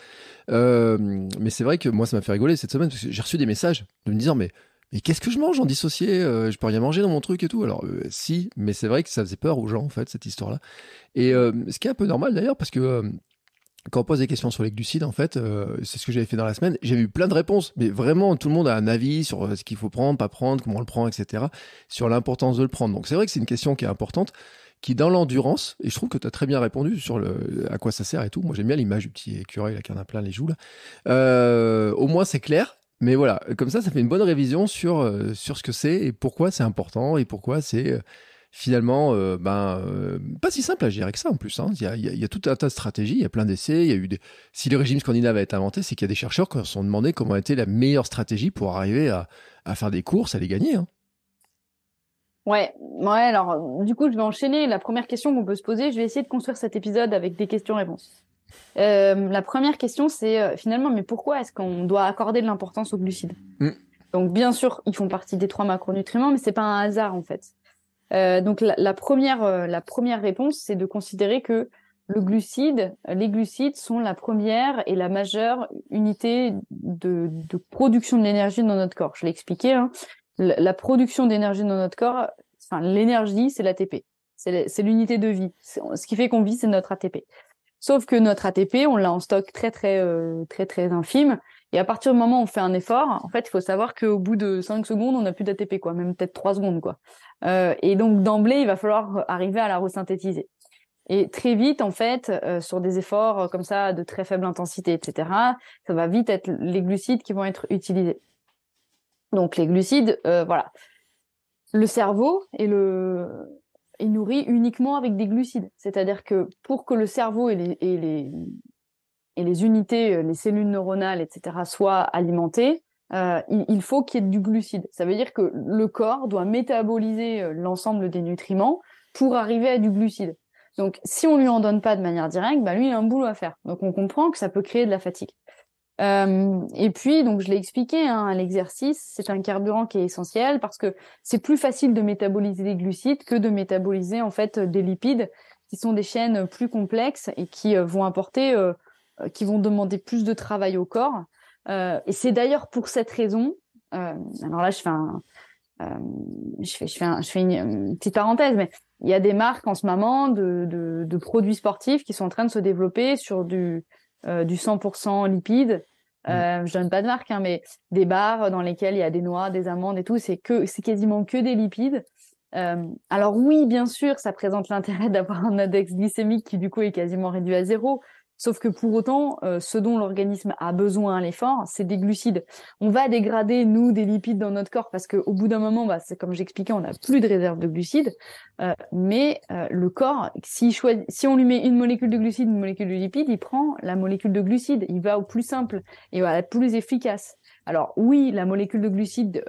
Euh, mais c'est vrai que moi, ça m'a fait rigoler cette semaine parce que j'ai reçu des messages de me disant, mais mais qu'est-ce que je mange en dissocié Je Je peux rien manger dans mon truc et tout. Alors si, mais c'est vrai que ça faisait peur aux gens en fait cette histoire-là. Et ce qui est un peu normal d'ailleurs parce que quand on pose des questions sur les glucides, en fait, euh, c'est ce que j'avais fait dans la semaine, j'ai eu plein de réponses. Mais vraiment, tout le monde a un avis sur euh, ce qu'il faut prendre, pas prendre, comment on le prend, etc. Sur l'importance de le prendre. Donc c'est vrai que c'est une question qui est importante, qui dans l'endurance, et je trouve que tu as très bien répondu sur le, à quoi ça sert et tout. Moi j'aime bien l'image du petit écureuil là, qui en a plein les joues. Euh, au moins c'est clair. Mais voilà, comme ça, ça fait une bonne révision sur, sur ce que c'est et pourquoi c'est important et pourquoi c'est finalement, euh, ben, euh, pas si simple à gérer que ça en plus. Hein. Il, y a, tout un tas de stratégies, il y a plein d'essais. Il y a eu des... Si le régime scandinave a été inventé, c'est qu'il y a des chercheurs qui se sont demandé comment était la meilleure stratégie pour arriver à, faire des courses, à les gagner. Hein. Ouais, alors euh, du coup, je vais enchaîner. La première question qu'on peut se poser, je vais essayer de construire cet épisode avec des questions-réponses. la première question, c'est finalement, mais pourquoi est-ce qu'on doit accorder de l'importance aux glucides mm. Donc, bien sûr, ils font partie des trois macronutriments, mais c'est pas un hasard en fait. Euh, donc euh, la, première, réponse, c'est de considérer que le glucide, euh, les glucides sont la première et la majeure unité de, production de l'énergie dans notre corps. Je l'ai expliqué. Hein. La, production d'énergie dans notre corps, enfin l'énergie, c'est l'ATP. C'est l'unité de vie. Ce qui fait qu'on vit, c'est notre ATP. Sauf que notre ATP, on l'a en stock très très très très infime et à partir du moment où on fait un effort, en fait, il faut savoir qu'au bout de 5 secondes, on n'a plus d'ATP, quoi, même peut-être 3 secondes, quoi. Euh, et donc d'emblée, il va falloir arriver à la resynthétiser. Et très vite, en fait, euh, sur des efforts euh, comme ça de très faible intensité, etc., ça va vite être les glucides qui vont être utilisés. Donc les glucides, voilà. Le cerveau le, est nourri uniquement avec des glucides. C'est-à-dire que pour que le cerveau et les, et les unités, euh, les cellules neuronales, etc., soient alimentées, euh, il, faut qu'il y ait du glucide. Ça veut dire que le corps doit métaboliser euh, l'ensemble des nutriments pour arriver à du glucide. Donc, si on lui en donne pas de manière directe, bah, lui, il a un boulot à faire. Donc, on comprend que ça peut créer de la fatigue. et puis, donc, je l'ai expliqué, hein, l'exercice, c'est un carburant qui est essentiel parce que c'est plus facile de métaboliser des glucides que de métaboliser en fait des lipides, qui sont des chaînes plus complexes et qui vont apporter euh, qui vont demander plus de travail au corps. Euh, et c'est d'ailleurs pour cette raison, euh, alors là je fais je fais, une, petite parenthèse, mais il y a des marques en ce moment de, produits sportifs qui sont en train de se développer sur du, 100% lipides. Mm. Euh, Je donne pas de marque, hein, mais des bars dans lesquels il y a des noix, des amandes et tout, c'est que c'est quasiment que des lipides. alors oui, bien sûr, ça présente l'intérêt d'avoir un index glycémique qui du coup est quasiment réduit à zéro, Sauf que pour autant, euh, ce dont l'organisme a besoin à l'effort, c'est des glucides. On va dégrader, nous, des lipides dans notre corps parce qu'au bout d'un moment, bah, c'est comme j'expliquais, on n'a plus de réserve de glucides. Euh, mais euh, le corps, si, si on lui met une molécule de glucides, une molécule de lipides, il prend la molécule de glucides. Il va au plus simple et au plus efficace. Alors oui, la molécule de glucides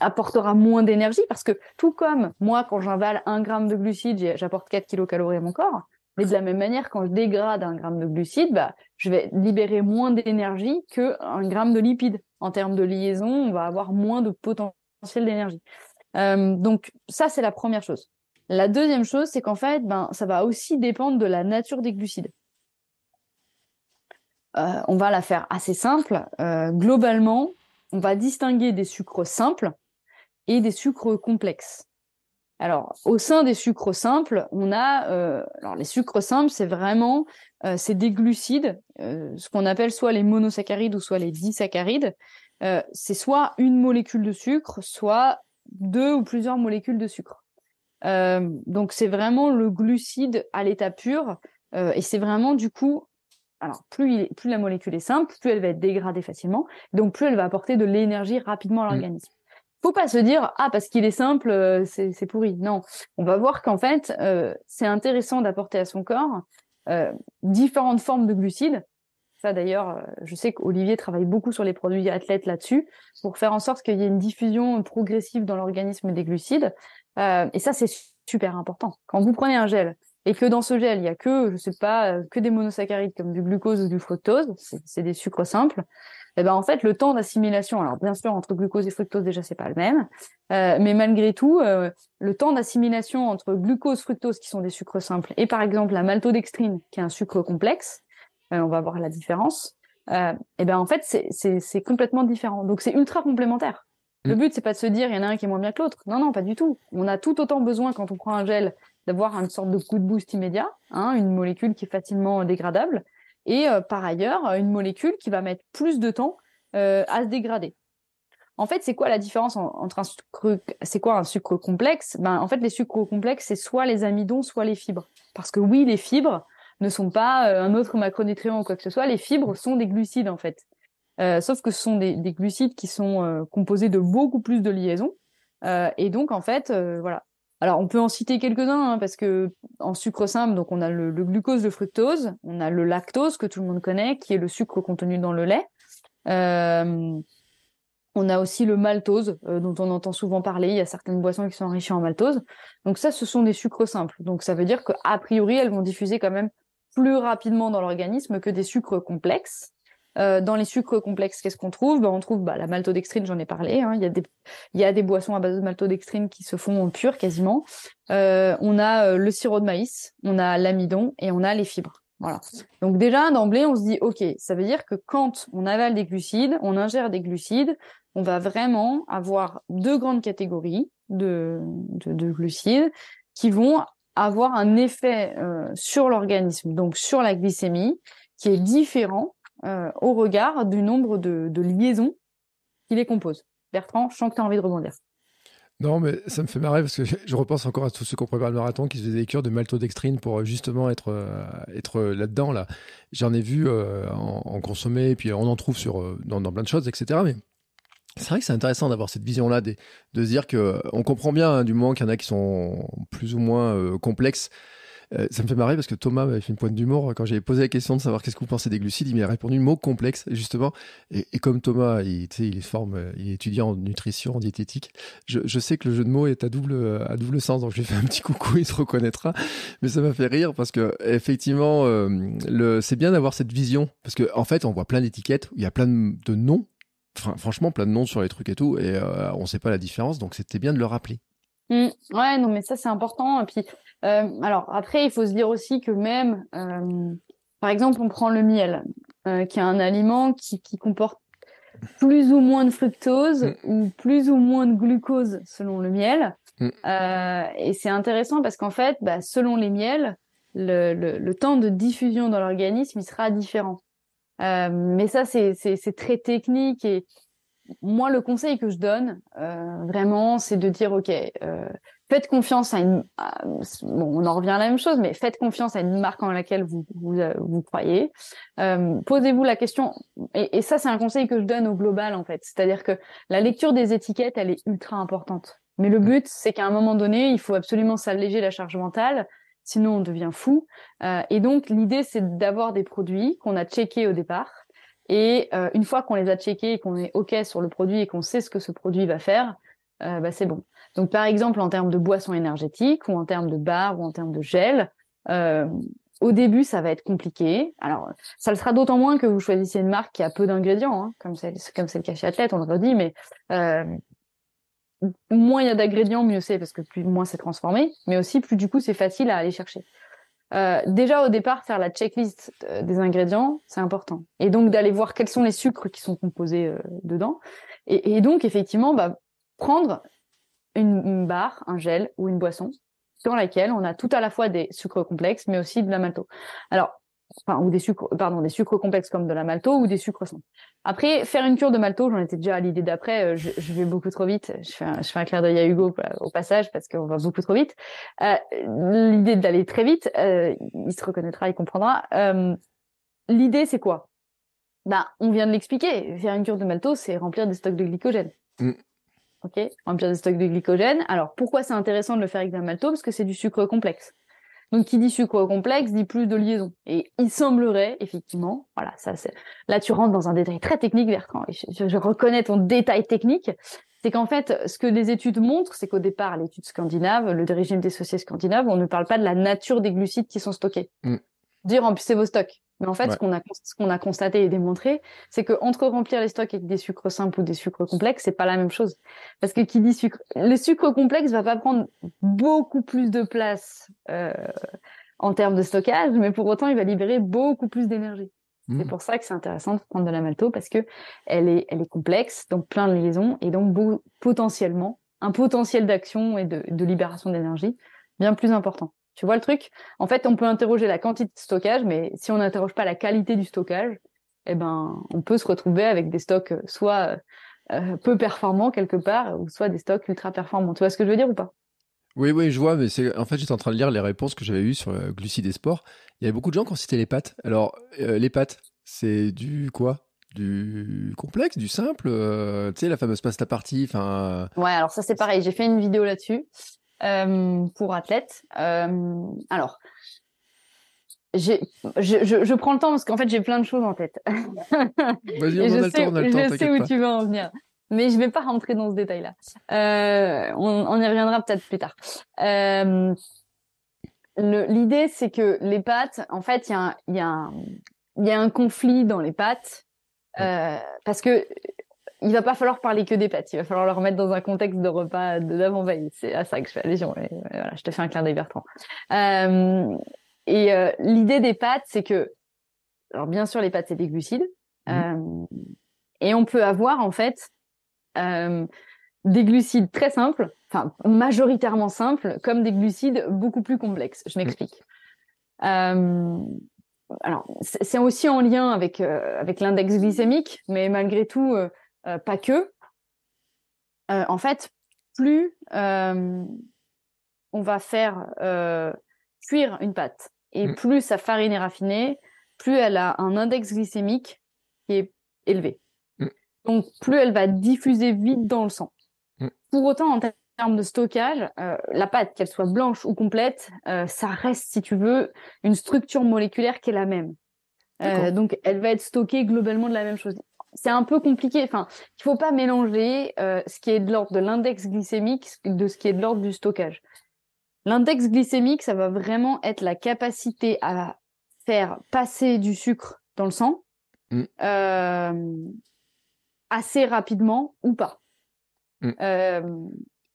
apportera moins d'énergie parce que tout comme moi, quand j'invale un gramme de glucides, j'apporte 4 kilocalories à mon corps, de la même manière, quand je dégrade un gramme de glucides, bah, je vais libérer moins d'énergie qu'un gramme de lipides. En termes de liaison, on va avoir moins de potentiel d'énergie. Euh, donc ça, c'est la première chose. La deuxième chose, c'est qu'en fait, ben, ça va aussi dépendre de la nature des glucides. Euh, on va la faire assez simple. Euh, globalement, on va distinguer des sucres simples et des sucres complexes. Alors, au sein des sucres simples, on a euh, alors les sucres simples, c'est vraiment euh, c'est des glucides, euh, ce qu'on appelle soit les monosaccharides ou soit les disaccharides. c'est soit une molécule de sucre, soit deux ou plusieurs molécules de sucre. donc c'est vraiment le glucide à l'état pur, et c'est vraiment du coup, alors plus, il est, plus la molécule est simple, plus elle va être dégradée facilement, donc plus elle va apporter de l'énergie rapidement à mmh. l'organisme faut pas se dire ah parce qu'il est simple euh, c'est pourri. Non, on va voir qu'en fait euh, c'est intéressant d'apporter à son corps euh, différentes formes de glucides. Ça d'ailleurs, je sais qu'Olivier travaille beaucoup sur les produits athlètes là-dessus pour faire en sorte qu'il y ait une diffusion progressive dans l'organisme des glucides. et ça c'est super important. Quand vous prenez un gel et que dans ce gel il y a que je sais pas que des monosaccharides comme du glucose ou du fructose, c'est des sucres simples. Eh ben en fait le temps d'assimilation, alors bien sûr entre glucose et fructose déjà c'est pas le même, euh, mais malgré tout euh, le temps d'assimilation entre glucose, fructose qui sont des sucres simples et par exemple la maltodextrine qui est un sucre complexe, euh, on va voir la différence. et eh ben en fait c'est complètement différent, donc c'est ultra complémentaire. Le mm. but c'est pas de se dire il y en a un qui est moins bien que l'autre, non non pas du tout. On a tout autant besoin quand on prend un gel d'avoir une sorte de coup de boost immédiat, hein, une molécule qui est facilement dégradable et euh, par ailleurs une molécule qui va mettre plus de temps euh, à se dégrader. En fait, c'est quoi la différence entre un sucre, c'est quoi un sucre complexe Ben, en fait, les sucres complexes, c'est soit les amidons, soit les fibres. Parce que oui, les fibres ne sont pas euh, un autre macronutriment ou quoi que ce soit. Les fibres sont des glucides en fait. sauf que ce sont des, glucides qui sont composés de beaucoup plus de liaisons. et donc, en fait, voilà, alors, on peut en citer quelques-uns, hein, parce que en sucre simple, donc on a le, glucose, le fructose, on a le lactose que tout le monde connaît, qui est le sucre contenu dans le lait. Euh, on a aussi le maltose, euh, dont on entend souvent parler. Il y a certaines boissons qui sont enrichies en maltose. Donc ça, ce sont des sucres simples. Donc ça veut dire qu'a priori, elles vont diffuser quand même plus rapidement dans l'organisme que des sucres complexes. Euh, dans les sucres complexes, qu'est-ce qu'on trouve ben, On trouve bah, la maltodextrine, j'en ai parlé. Hein. Il, y a des, il, y a des, boissons à base de maltodextrine qui se font en pur quasiment. Euh, on a euh, le sirop de maïs, on a l'amidon et on a les fibres. Voilà. Donc déjà, d'emblée, on se dit, OK, ça veut dire que quand on avale des glucides, on ingère des glucides, on va vraiment avoir deux grandes catégories de, de, de glucides qui vont avoir un effet euh, sur l'organisme, donc sur la glycémie, qui est différent euh, au regard du nombre de, liaisons qui les composent. Bertrand, je sens que tu as envie de rebondir. Non, mais ça me fait marrer parce que je repense encore à tous ceux qui ont préparé le marathon, qui se faisaient des cures de maltodextrine pour euh, justement être, euh, être là-dedans. Là. J'en ai vu en, consommer, et puis on en trouve sur, dans, plein de choses, etc. Mais c'est vrai que c'est intéressant d'avoir cette vision-là, de, de, se dire qu'on comprend bien hein, du moment qu'il y en a qui sont plus ou moins complexes euh, ça me fait marrer parce que Thomas m'avait fait une pointe d'humour quand j'ai posé la question de savoir qu'est-ce que vous pensez des glucides. Il m'a répondu mot complexe, justement. Et, comme Thomas, il, il, est forme, il est étudiant en nutrition, en diététique, je, sais que le jeu de mots est à double, à double sens. Donc je lui fais un petit coucou, il se reconnaîtra. Mais ça m'a fait rire parce que, effectivement, euh, c'est bien d'avoir cette vision. Parce qu'en en fait, on voit plein d'étiquettes, il y a plein de, noms franchement plein de noms sur les trucs et tout et euh, on sait pas la différence donc c'était bien de le rappeler Mmh. ouais, non, mais ça c'est important. Et puis, euh, alors après, il faut se dire aussi que même, euh, par exemple, on prend le miel, euh, qui est un aliment qui, comporte plus ou moins de fructose mmh. ou plus ou moins de glucose selon le miel. Mmh. et c'est intéressant parce qu'en fait, bah, selon les miels, le, temps de diffusion dans l'organisme sera différent. mais ça, c'est très technique et moi, le conseil que je donne, euh, vraiment, c'est de dire, OK, euh, faites confiance à une... bon, on en revient à la même chose, mais faites confiance à une marque en laquelle vous, vous, euh, croyez. Posez-vous la question, et, et ça, c'est un conseil que je donne au global, en fait. C'est-à-dire que la lecture des étiquettes, elle est ultra importante. Mais le mm. but, c'est qu'à un moment donné, il faut absolument s'alléger la charge mentale, sinon on devient fou. et donc, l'idée, c'est d'avoir des produits qu'on a checkés au départ, et euh, une fois qu'on les a checkés et qu'on est OK sur le produit et qu'on sait ce que ce produit va faire, euh, bah, c'est bon. Donc, par exemple, en termes de boissons énergétiques ou en termes de barres ou en termes de gel, euh, au début, ça va être compliqué. Alors, ça le sera d'autant moins que vous choisissiez une marque qui a peu d'ingrédients, comme hein, c'est comme celle le Athlète, on le redit, mais moins il y a d'ingrédients, mieux c'est parce que plus moins c'est transformé, mais aussi plus du coup c'est facile à aller chercher. Euh, déjà au départ, faire la checklist euh, des ingrédients, c'est important. Et donc d'aller voir quels sont les sucres qui sont composés euh, dedans. Et, donc effectivement, bah, prendre une, barre, un gel ou une boisson sur laquelle on a tout à la fois des sucres complexes, mais aussi de la Alors enfin, ou des sucres, pardon, des sucres complexes comme de la malto ou des sucres simples. Après, faire une cure de malto, j'en étais déjà à l'idée d'après. Euh, je, vais beaucoup trop vite. Je fais un, je fais un clair d'œil à Hugo au passage parce qu'on va beaucoup trop vite. Euh, l'idée d'aller très vite, euh, il se reconnaîtra, il comprendra. l'idée, c'est quoi Ben, on vient de l'expliquer. Faire une cure de malto, c'est remplir des stocks de glycogène. Mm. Ok, remplir des stocks de glycogène. Alors pourquoi c'est intéressant de le faire avec de la malto Parce que c'est du sucre complexe. Donc, qui dit sucre complexe dit plus de liaison. Et il semblerait, effectivement, voilà, ça, c'est... là, tu rentres dans un détail très technique, Bertrand. je, reconnais ton détail technique. C'est qu'en fait, ce que les études montrent, c'est qu'au départ, l'étude scandinave, le régime des sociétés scandinaves, on ne parle pas de la nature des glucides qui sont stockés. Mm. Dire en plus, c'est vos stocks. Mais en fait, ce qu'on a, a, constaté et démontré, c'est que entre remplir les stocks avec des sucres simples ou des sucres complexes, c'est pas la même chose. Parce que qui dit sucre, le sucre complexe va pas prendre beaucoup plus de place euh, en termes de stockage, mais pour autant, il va libérer beaucoup plus d'énergie. Mmh. C'est pour ça que c'est intéressant de prendre de la malto parce que elle est, elle est complexe, donc plein de liaisons et donc potentiellement un potentiel d'action et de libération d'énergie bien plus important. Tu vois le truc En fait, on peut interroger la quantité de stockage, mais si on n'interroge pas la qualité du stockage, eh ben, on peut se retrouver avec des stocks euh, soit euh, euh, peu performants quelque part, ou soit des stocks ultra performants. Tu vois ce que je veux dire ou pas oui, oui, je vois, mais c'est en fait, j'étais en train de lire les réponses que j'avais eues sur le et sport. Il y avait beaucoup de gens qui ont cité les pâtes. Alors, les pâtes, c'est du quoi du complexe, du simple, tu sais, la fameuse pasta partie, enfin... Ouais, alors ça c'est pareil, j'ai fait une vidéo là-dessus. Euh, pour athlète. Euh, alors, je, je, je, prends le temps parce qu'en fait, j'ai plein de choses en tête. Vas-y, on, a le temps, le temps, Je sais où tu veux en venir. Mais je vais pas rentrer dans ce détail-là. Euh, on, y reviendra peut-être plus tard. L'idée, c'est que les pattes, en fait, il y a, y, a y a, un conflit dans les pattes. parce que il va pas falloir parler que des pâtes, il va falloir leur mettre dans un contexte de repas d'avant-veille. C'est à ça que je fais allusion. Euh, voilà, je te fais un clin d'œil, Bertrand. Euh, et euh, l'idée des pâtes, c'est que, alors bien sûr, les pâtes, c'est des glucides. Mmh. et on peut avoir, en fait, des glucides très simples, enfin, majoritairement simples, comme des glucides beaucoup plus complexes. Je m'explique. Mmh. alors c'est aussi en lien avec avec l'index glycémique, mais malgré tout, euh, pas que, euh, en fait, plus euh, on va faire cuire une pâte et mm. plus sa farine est raffinée, plus elle a un index glycémique qui est élevé. Mm. Donc, plus elle va diffuser vite dans le sang. Mm. Pour autant, en termes de stockage, la pâte, qu'elle soit blanche ou complète, ça reste, si tu veux, une structure moléculaire qui est la même. donc, elle va être stockée globalement de la même chose c'est un peu compliqué. Enfin, il faut pas mélanger euh, ce qui est de l'ordre de l'index glycémique de ce qui est de l'ordre du stockage. L'index glycémique, ça va vraiment être la capacité à faire passer du sucre dans le sang mm. euh, assez rapidement ou pas. Mm. Euh,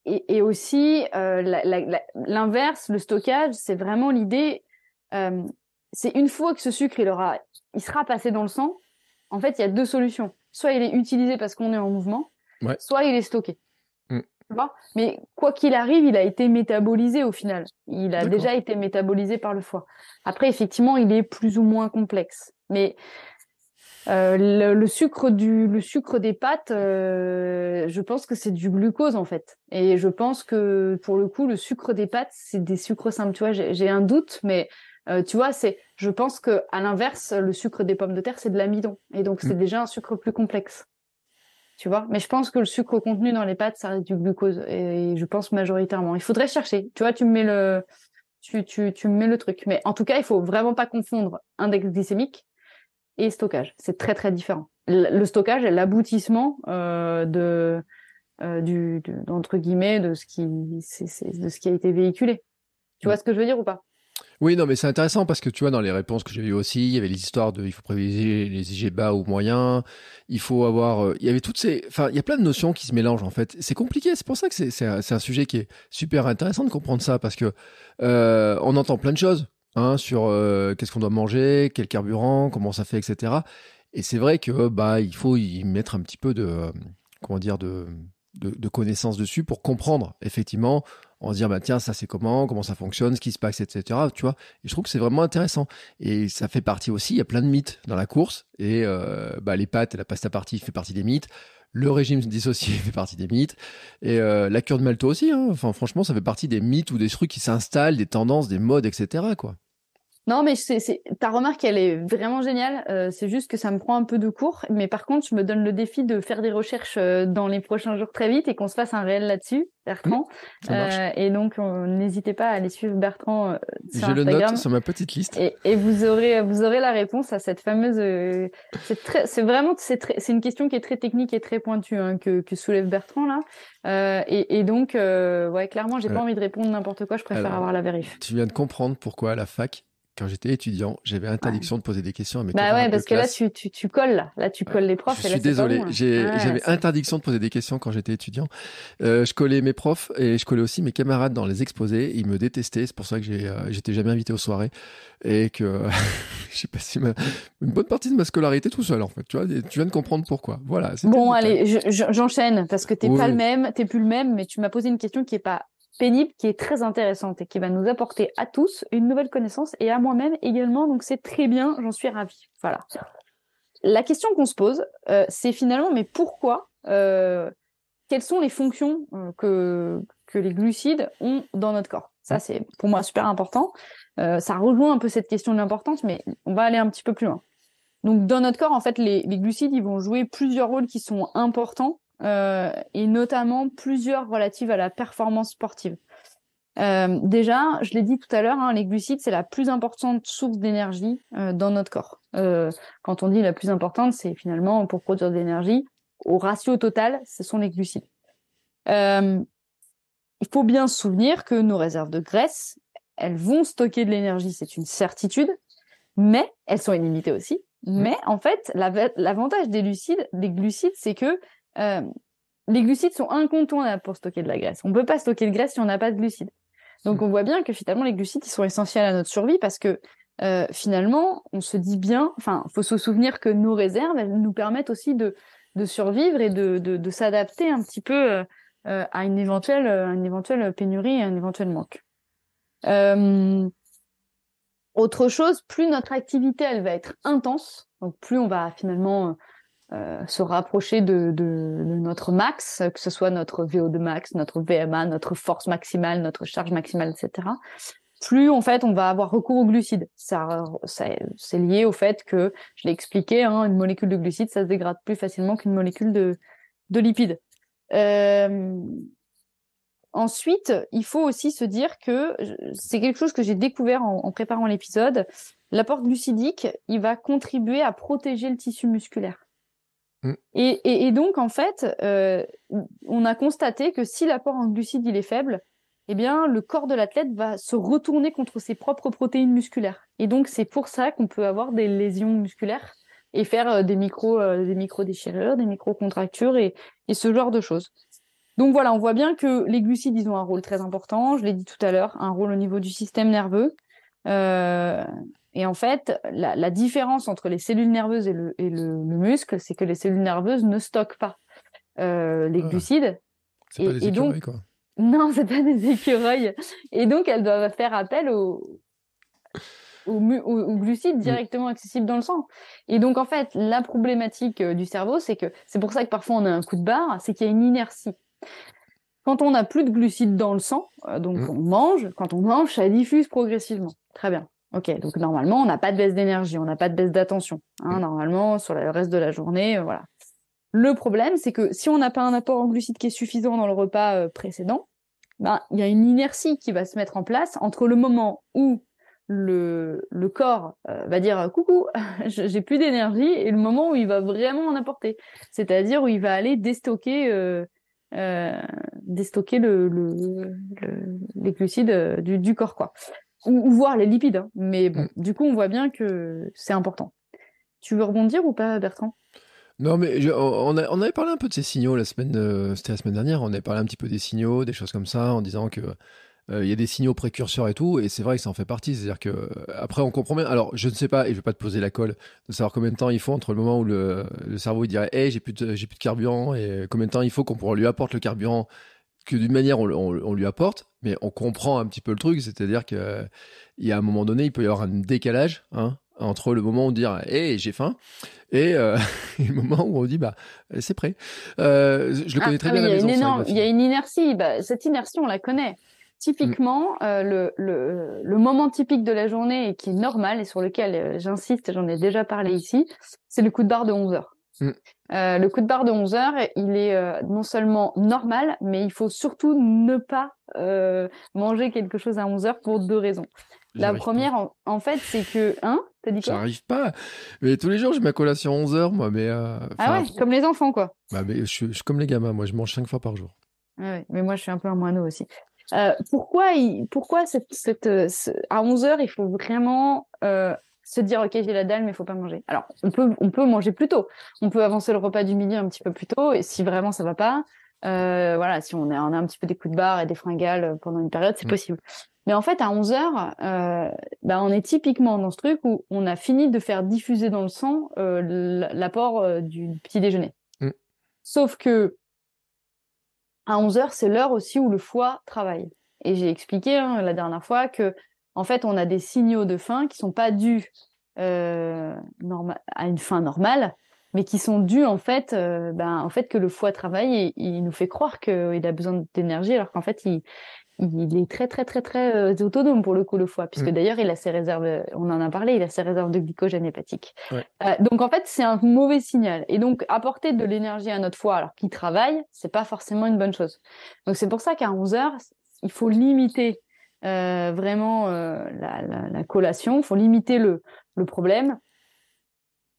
et, et, aussi, l'inverse, le stockage, c'est vraiment l'idée. c'est une fois que ce sucre il aura, il sera passé dans le sang, en fait, il y a deux solutions. Soit il est utilisé parce qu'on est en mouvement, soit il est stocké. Mm. mais quoi qu'il arrive, il a été métabolisé au final. Il a déjà été métabolisé par le foie. Après, effectivement, il est plus ou moins complexe. Mais euh, le, sucre le sucre des pâtes, euh, je pense que c'est du glucose en fait. Et je pense que pour le coup, le sucre des pâtes, c'est des sucres simples. Tu vois, j'ai un doute, mais euh, tu vois, c'est, je pense que à l'inverse, le sucre des pommes de terre, c'est de l'amidon, et donc c'est mm. déjà un sucre plus complexe. Tu vois, mais je pense que le sucre contenu dans les pâtes, ça reste du glucose, et, je pense majoritairement. Il faudrait chercher. Tu vois, tu me mets le, tu, tu, tu me mets le truc. Mais en tout cas, il faut vraiment pas confondre index glycémique et stockage. C'est très très différent. Le, stockage est l'aboutissement euh, de, euh, du, d'entre guillemets de ce qui, c'est, de ce qui a été véhiculé. Tu vois mm. ce que je veux dire ou pas oui, non, mais c'est intéressant parce que tu vois, dans les réponses que j'ai eues aussi, il y avait les histoires de il faut préviser les IG bas ou moyens, il faut avoir. Euh, il y avait toutes ces. Enfin, il y a plein de notions qui se mélangent en fait. C'est compliqué, c'est pour ça que c'est un, sujet qui est super intéressant de comprendre ça parce que euh, on entend plein de choses hein, sur euh, qu'est-ce qu'on doit manger, quel carburant, comment ça fait, etc. Et c'est vrai que bah il faut y mettre un petit peu de. comment dire de, de connaissances dessus pour comprendre effectivement on se dire bah tiens ça c'est comment comment ça fonctionne ce qui se passe etc tu vois et je trouve que c'est vraiment intéressant et ça fait partie aussi il y a plein de mythes dans la course et euh, bah, les pâtes et la pasta partie fait partie des mythes le régime dissocié fait partie des mythes et euh, la cure de malto aussi hein. enfin franchement ça fait partie des mythes ou des trucs qui s'installent des tendances des modes etc quoi non, mais c'est, ta remarque, elle est vraiment géniale. Euh, c'est juste que ça me prend un peu de cours. Mais par contre, je me donne le défi de faire des recherches euh, dans les prochains jours très vite et qu'on se fasse un réel là-dessus, Bertrand. euh, et donc, n'hésitez pas à aller suivre Bertrand euh, sur Je le note sur ma petite liste. Et, vous aurez, vous aurez la réponse à cette fameuse. c'est vraiment, c'est une question qui est très technique et très pointue hein, que, que soulève Bertrand là. Et, donc, ouais, clairement, j'ai pas envie de répondre n'importe quoi. Je préfère avoir la vérif. Tu viens de comprendre pourquoi à la fac quand j'étais étudiant, j'avais interdiction de poser des questions à mes bah ouais, parce que là, tu, tu, tu, colles. Là, tu colles les profs. Je suis désolé. Ah, j'avais interdiction de poser des questions quand j'étais étudiant. Euh, je collais mes profs et je collais aussi mes camarades dans les exposés. Ils me détestaient. C'est pour ça que euh, j'étais jamais invité aux soirées et que j'ai passé ma... une bonne partie de ma scolarité tout seul, en fait. Tu, vois, tu viens de comprendre pourquoi. Voilà. Bon, allez, j'enchaîne parce que tu n'es pas le même, t'es plus le même, mais tu m'as posé une question qui est pas pénible qui est très intéressante et qui va nous apporter à tous une nouvelle connaissance et à moi-même également. Donc c'est très bien, j'en suis ravie. Voilà. La question qu'on se pose, euh, c'est finalement, mais pourquoi euh, Quelles sont les fonctions euh, que, que les glucides ont dans notre corps Ça, c'est pour moi super important. ça rejoint un peu cette question de l'importance, mais on va aller un petit peu plus loin. Donc dans notre corps, en fait, les, les glucides, ils vont jouer plusieurs rôles qui sont importants euh, et notamment plusieurs relatives à la performance sportive. Euh, déjà, je l'ai dit tout à l'heure, hein, les glucides, c'est la plus importante source d'énergie euh, dans notre corps. quand on dit la plus importante, c'est finalement pour produire de l'énergie, au ratio total, ce sont les glucides. il faut bien se souvenir que nos réserves de graisse, elles vont stocker de l'énergie, c'est une certitude, mais elles sont illimitées aussi. Mm. Mais en fait, l'avantage des glucides, c'est que euh, les glucides sont incontournables pour stocker de la graisse. On ne peut pas stocker de graisse si on n'a pas de glucides. Donc on voit bien que finalement les glucides sont essentiels à notre survie parce que euh, finalement on se dit bien, enfin il faut se souvenir que nos réserves elles nous permettent aussi de, survivre et de, de, s'adapter un petit peu euh, à une éventuelle, éventuelle pénurie, à un éventuel manque. autre chose, plus notre activité elle va être intense, donc plus on va finalement euh, se rapprocher de, notre max, que ce soit notre VO2 max, notre VMA, notre force maximale, notre charge maximale, etc. Plus en fait on va avoir recours au glucide Ça, ça c'est lié au fait que, je l'ai expliqué, hein, une molécule de glucide ça se dégrade plus facilement qu'une molécule de, de lipides. Euh, ensuite, il faut aussi se dire que c'est quelque chose que j'ai découvert en, en préparant l'épisode. L'apport glucidique, il va contribuer à protéger le tissu musculaire. Mm. Et, donc, en fait, euh, on a constaté que si l'apport en glucides il est faible, eh bien, le corps de l'athlète va se retourner contre ses propres protéines musculaires. Et donc, c'est pour ça qu'on peut avoir des lésions musculaires et faire euh, des micro, euh, des micro déchirures, des micro contractures et, ce genre de choses. Donc voilà, on voit bien que les glucides, ont un rôle très important. Je l'ai dit tout à l'heure, un rôle au niveau du système nerveux. Et en fait, la, différence entre les cellules nerveuses et le, muscle, c'est que les cellules nerveuses ne stockent pas euh, les ah. glucides. C'est des écureuils, quoi. Non, c'est pas des écureuils. Et donc, elles doivent faire appel aux, glucides mm. directement accessibles dans le sang. Et donc, en fait, la problématique euh, du cerveau, c'est que c'est pour ça que parfois on a un coup de barre, c'est qu'il y a une inertie. Quand on n'a plus de glucides dans le sang, euh, donc mm. on mange, quand on mange, ça diffuse progressivement. Très bien. Ok, donc normalement, on n'a pas de baisse d'énergie, on n'a pas de baisse d'attention. Hein, mm. Normalement, sur le reste de la journée, euh, voilà. Le problème, c'est que si on n'a pas un apport en glucides qui est suffisant dans le repas euh, précédent, ben, il y a une inertie qui va se mettre en place entre le moment où le, corps euh, va dire coucou, j'ai plus d'énergie, et le moment où il va vraiment en apporter. C'est-à-dire où il va aller déstocker. déstocker le, les glucides du, du, corps quoi ou, voir les lipides. Hein. Mais bon, mm. du coup, on voit bien que c'est important. Tu veux rebondir ou pas, Bertrand non, mais on, on, avait parlé un peu de ces signaux la semaine, euh, c'était la semaine dernière, on avait parlé un petit peu des signaux, des choses comme ça, en disant que euh, il y a des signaux précurseurs et tout, et c'est vrai que ça en fait partie. C'est-à-dire que euh, après, on comprend bien. Alors, je ne sais pas, et je vais pas te poser la colle, de savoir combien de temps il faut entre le moment où le, cerveau il dirait, hey, j'ai plus j'ai plus de carburant, et combien de temps il faut qu'on lui apporte le carburant que d'une manière on, lui apporte, mais on comprend un petit peu le truc, c'est-à-dire que il y a un moment donné, il peut y avoir un décalage hein, entre le moment où on dit hé eh, j'ai faim et, euh, le moment où on dit bah euh, c'est prêt. Euh, je le connais ah, très bien. Il y, a une inertie, bah, cette inertie on la connaît. Typiquement, le, moment typique de la journée qui est normal et sur lequel j'insiste, j'en ai déjà parlé ici, c'est le coup de barre de 11 heures. Mm. Euh, le coup de barre de 11 heures, il est euh, non seulement normal, mais il faut surtout ne pas euh, manger quelque chose à 11 h pour deux raisons. La première, en, fait, c'est que, hein, t'as dit quoi J'arrive pas. Mais tous les jours, j'ai ma collation à 11 heures, moi, mais. ah ouais, comme les enfants, quoi. Bah, mais je, suis, comme les gamins, moi, je mange cinq fois par jour. Ah ouais, mais moi, je suis un peu un moineau aussi. pourquoi, pourquoi cette, à 11 h il faut vraiment se dire ok j'ai la dalle mais il faut pas manger. Alors on peut on peut manger plus tôt, on peut avancer le repas du midi un petit peu plus tôt et si vraiment ça va pas, euh, voilà si on a, on a un petit peu des coups de barre et des fringales pendant une période c'est mm. possible. Mais en fait à 11 h euh, bah, on est typiquement dans ce truc où on a fini de faire diffuser dans le sang euh, l'apport du petit déjeuner. Mm. Sauf que à 11 h c'est l'heure aussi où le foie travaille. Et j'ai expliqué hein, la dernière fois que en fait, on a des signaux de faim qui ne sont pas dus euh, à une faim normale, mais qui sont dus en fait, euh, en fait que le foie travaille et il nous fait croire qu'il a besoin d'énergie, alors qu'en fait, il, il est très très très très euh, autonome pour le coup le foie puisque mm. d'ailleurs il a ses réserves on en a parlé il a ses réserves de glycogène hépatique donc en fait c'est un mauvais signal et donc apporter de l'énergie à notre foie alors qu'il travaille c'est pas forcément une bonne chose donc c'est pour ça qu'à 11 heures il faut limiter euh, vraiment euh, la, collation. Il faut limiter le, problème.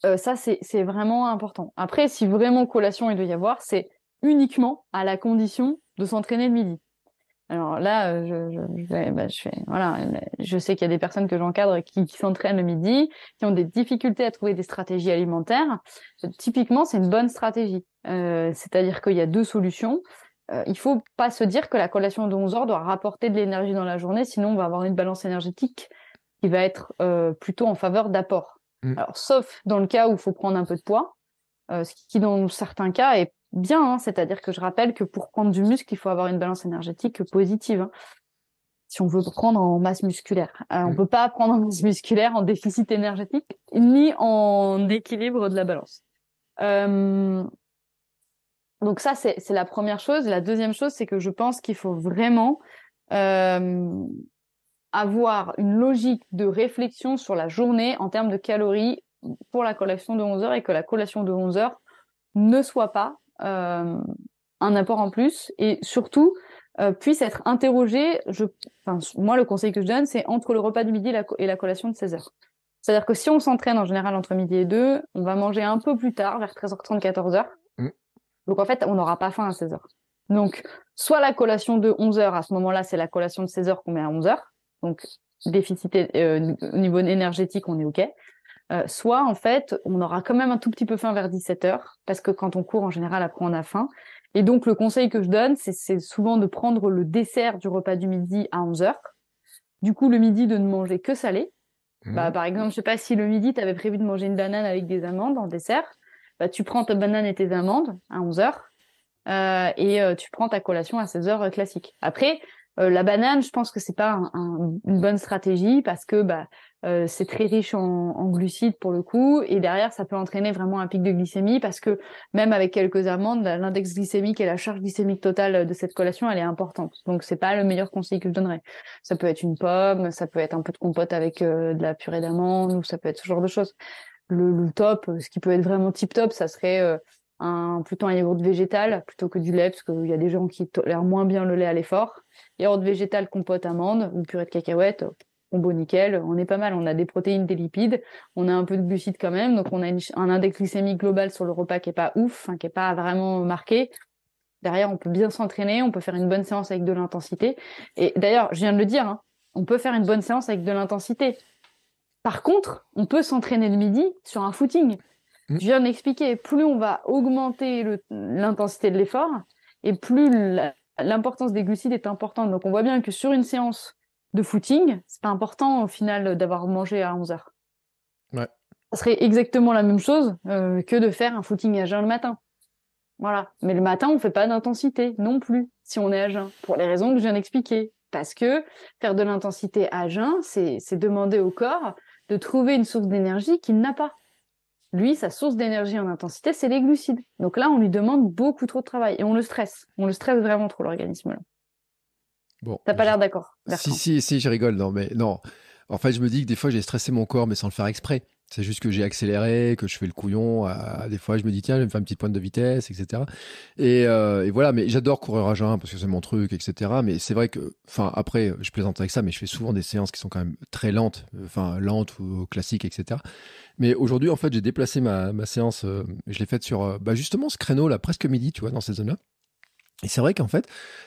Euh, ça, c'est vraiment important. Après, si vraiment collation il doit y avoir, c'est uniquement à la condition de s'entraîner le midi. Alors là, je, bah, je, fais, voilà, je sais qu'il y a des personnes que j'encadre qui, s'entraînent le midi, qui ont des difficultés à trouver des stratégies alimentaires. Typiquement, c'est une bonne stratégie. C'est-à-dire qu'il y a deux solutions. Il euh, il faut pas se dire que la collation de 11 heures doit rapporter de l'énergie dans la journée, sinon on va avoir une balance énergétique qui va être euh, plutôt en faveur d'apport. Mm. Alors, sauf dans le cas où il faut prendre un peu de poids, euh, ce qui dans certains cas est bien, hein. c'est-à-dire que je rappelle que pour prendre du muscle, il faut avoir une balance énergétique positive. Hein, si on veut prendre en masse musculaire, On on mm. peut pas prendre en masse musculaire en déficit énergétique ni en équilibre de la balance donc ça, c'est la première chose. La deuxième chose, c'est que je pense qu'il faut vraiment euh, avoir une logique de réflexion sur la journée en termes de calories pour la collation de 11 heures et que la collation de 11 h ne soit pas euh, un apport en plus et surtout euh, puisse être interrogée. Je, moi, le conseil que je donne, c'est entre le repas du midi et la, collation de 16 heures. C'est-à-dire que si on s'entraîne en général entre midi et 2, on va manger un peu plus tard, vers 13h30, 14h. Donc en fait, on n'aura pas faim à 16h. Donc soit la collation de 11h, à ce moment-là, c'est la collation de 16h qu'on met à 11h. Donc déficit au euh, niveau énergétique, on est OK. Euh, soit en fait, on aura quand même un tout petit peu faim vers 17h parce que quand on court en général après on a faim. Et donc le conseil que je donne, c'est souvent de prendre le dessert du repas du midi à 11h. Du coup, le midi de ne manger que salé. Mmh. Bah, par exemple, je sais pas si le midi tu avais prévu de manger une banane avec des amandes en dessert bah, tu prends ta banane et tes amandes à 11 h euh, et euh, tu prends ta collation à 16 heures euh, classique. Après, la banane, je pense que c'est pas une bonne stratégie parce que bah, c'est très riche en, en, glucides pour le coup et derrière ça peut entraîner vraiment un pic de glycémie parce que même avec quelques amandes, bah, l'index glycémique et la charge glycémique totale de cette collation elle est importante. Donc c'est pas le meilleur conseil que je donnerais. Ça peut être une pomme, ça peut être un peu de compote avec de la purée d'amande ou ça peut être ce genre de choses le, top, euh, ce qui peut être vraiment tip top, ça serait euh, un, plutôt un yaourt végétal plutôt que du lait, parce qu'il y a des gens qui tolèrent moins bien le lait à l'effort. Yaourt végétal, compote, amande ou purée de cacahuètes, on beau nickel, on est pas mal, on a des protéines, des lipides, on a un peu de glucides quand même, donc on a un index glycémique global sur le repas qui est pas ouf, hein, qui est pas vraiment marqué. Derrière, on peut bien s'entraîner, on peut faire une bonne séance avec de l'intensité. Et d'ailleurs, je viens de le dire, hein, on peut faire une bonne séance avec de l'intensité. Par contre, on peut s'entraîner le midi sur un footing. Mm. Je viens d'expliquer, plus on va augmenter l'intensité de l'effort, et plus l'importance des glucides est importante. Donc on voit bien que sur une séance de footing, c'est pas important au final d'avoir mangé à 11 h Ce serait exactement la même chose euh, que de faire un footing à jeun le matin. Voilà. Mais le matin, on ne fait pas d'intensité non plus si on est à jeun, pour les raisons que je viens d'expliquer. Parce que faire de l'intensité à jeun, c'est demander au corps de trouver une source d'énergie qu'il n'a pas. Lui, sa source d'énergie en intensité, c'est les glucides. Donc là, on lui demande beaucoup trop de travail et on le stresse. On le stresse vraiment trop, l'organisme. là. Bon, T'as pas l'air d'accord. Si, si, si, je rigole. Non, mais non. En fait, je me dis que des fois, j'ai stressé mon corps, mais sans le faire exprès. C'est juste que j'ai accéléré, que je fais le couillon. À... Des fois, je me dis, tiens, je vais me faire une petite pointe de vitesse, etc. Euh, et, voilà, mais j'adore courir à jeun parce que c'est mon truc, etc. Mais c'est vrai que, enfin, après, je plaisante avec ça, mais je fais souvent des séances qui sont quand même très lentes, enfin, lentes ou classiques, etc. Mais aujourd'hui, en fait, j'ai déplacé ma, séance, euh, je l'ai faite sur, euh, bah, justement, ce créneau-là, presque midi, tu vois, dans ces zones-là. Et c'est vrai qu'en fait,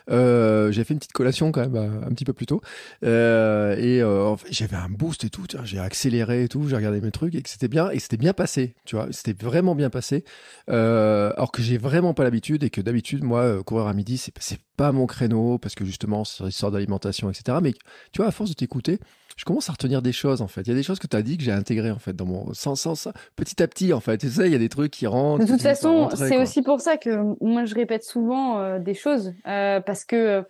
euh, j'ai fait une petite collation quand même euh, un, petit peu plus tôt. Euh, et euh, j'avais un boost et tout. J'ai accéléré et tout. J'ai regardé mes trucs et c'était bien. Et c'était bien passé. Tu vois, c'était vraiment bien passé. alors que j'ai vraiment pas l'habitude et que d'habitude, moi, courir à midi, c'est pas mon créneau parce que justement, c'est sort d'alimentation, etc. Mais tu vois, à force de t'écouter, je commence à retenir des choses en fait. Il y a des choses que tu as dit que j'ai intégré en fait dans mon sens, petit à petit en fait. Tu sais, il y a des trucs qui rentrent. De toute façon, c'est aussi pour ça que moi je répète souvent euh, des choses euh, parce que. Euh,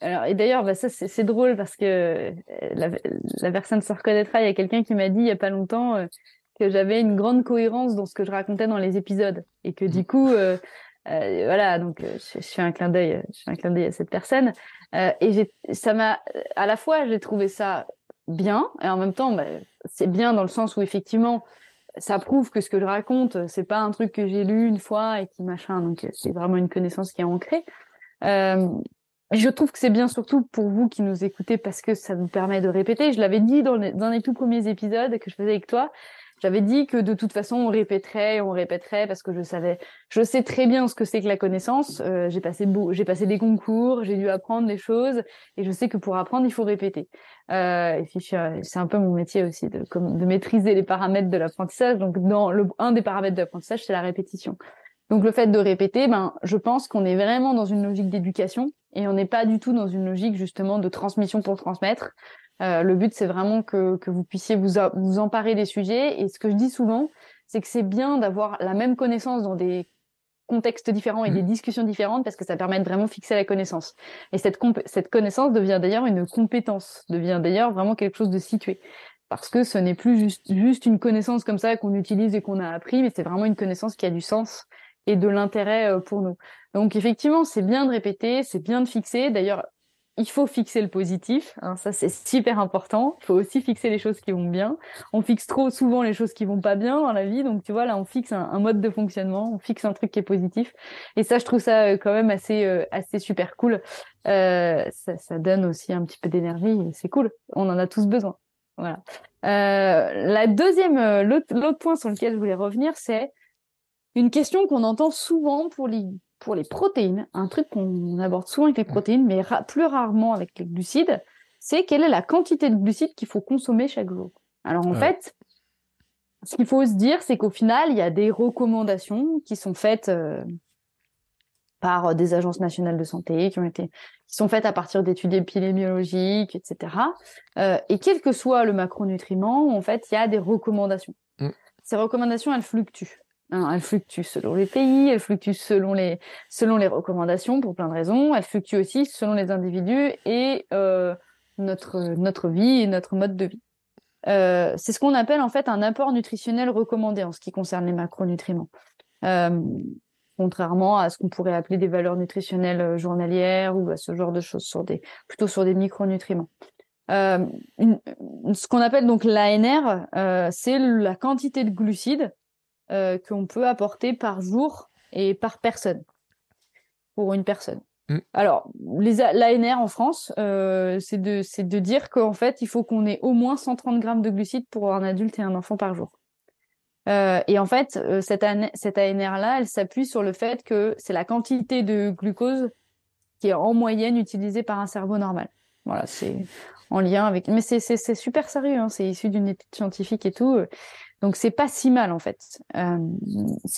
alors, et d'ailleurs, bah, ça c'est drôle parce que la, personne se reconnaîtra. Il y a quelqu'un qui m'a dit il y a pas longtemps que j'avais une grande cohérence dans ce que je racontais dans les épisodes et que mmh. du coup euh, voilà, donc euh, je, fais un clin d'œil, je fais un clin d'œil à cette personne. Euh, et ça m'a, à la fois, j'ai trouvé ça bien, et en même temps, bah, c'est bien dans le sens où effectivement, ça prouve que ce que je raconte, c'est pas un truc que j'ai lu une fois et qui machin. Donc c'est vraiment une connaissance qui est ancrée. je trouve que c'est bien surtout pour vous qui nous écoutez parce que ça nous permet de répéter. Je l'avais dit dans, dans les tout premiers épisodes que je faisais avec toi. J'avais dit que de toute façon, on répéterait, on répéterait parce que je savais, je sais très bien ce que c'est que la connaissance. Euh, j'ai passé j'ai passé des concours, j'ai dû apprendre des choses et je sais que pour apprendre, il faut répéter. Euh, et euh, c'est un peu mon métier aussi de, de maîtriser les paramètres de l'apprentissage. Donc, dans le, un des paramètres de l'apprentissage, c'est la répétition. Donc, le fait de répéter, ben, je pense qu'on est vraiment dans une logique d'éducation et on n'est pas du tout dans une logique justement de transmission pour transmettre. Euh, le but, c'est vraiment que, que, vous puissiez vous, vous emparer des sujets. Et ce que je dis souvent, c'est que c'est bien d'avoir la même connaissance dans des contextes différents et mm. des discussions différentes parce que ça permet de vraiment fixer la connaissance. Et cette, cette connaissance devient d'ailleurs une compétence, devient d'ailleurs vraiment quelque chose de situé. Parce que ce n'est plus juste, juste une connaissance comme ça qu'on utilise et qu'on a appris, mais c'est vraiment une connaissance qui a du sens et de l'intérêt euh, pour nous. Donc effectivement, c'est bien de répéter, c'est bien de fixer. D'ailleurs, il faut fixer le positif, hein, ça c'est super important. Il faut aussi fixer les choses qui vont bien. On fixe trop souvent les choses qui vont pas bien dans la vie, donc tu vois là on fixe un, mode de fonctionnement, on fixe un truc qui est positif. Et ça je trouve ça euh, quand même assez euh, assez super cool. Euh, ça, ça, donne aussi un petit peu d'énergie, c'est cool. On en a tous besoin. Voilà. la deuxième, l'autre point sur lequel je voulais revenir, c'est une question qu'on entend souvent pour les pour les protéines, un truc qu'on aborde souvent avec les protéines, mais plus rarement avec les glucides, c'est quelle est la quantité de glucides qu'il faut consommer chaque jour. Alors en fait, ce qu'il faut se dire, c'est qu'au final, il y a des recommandations qui sont faites euh, par euh, des agences nationales de santé, qui ont été, qui sont faites à partir d'études épidémiologiques, etc. Euh, et quel que soit le macronutriment, en fait, il y a des recommandations. Mm. Ces recommandations, elles fluctuent. Hein, elle fluctue selon les pays, elle fluctue selon les, selon les recommandations pour plein de raisons, elle fluctue aussi selon les individus et euh, notre, notre vie et notre mode de vie. Euh, c'est ce qu'on appelle en fait un apport nutritionnel recommandé en ce qui concerne les macronutriments. Euh, contrairement à ce qu'on pourrait appeler des valeurs nutritionnelles journalières ou à ce genre de choses, sur des, plutôt sur des micronutriments. ce qu'on appelle donc l'ANR, c'est la quantité de glucides euh, qu'on peut apporter par jour et par personne, pour une personne. Mm. Alors, l'ANR en France, euh, c'est de, dire qu'en fait, il faut qu'on ait au moins 130 grammes de glucides pour un adulte et un enfant par jour. Euh, et en fait, cette, ANR, là elle s'appuie sur le fait que c'est la quantité de glucose qui est en moyenne utilisée par un cerveau normal. Voilà, c'est en lien avec. Mais c'est super sérieux, hein. c'est issu d'une étude scientifique et tout. Donc c'est pas si mal en fait. Euh,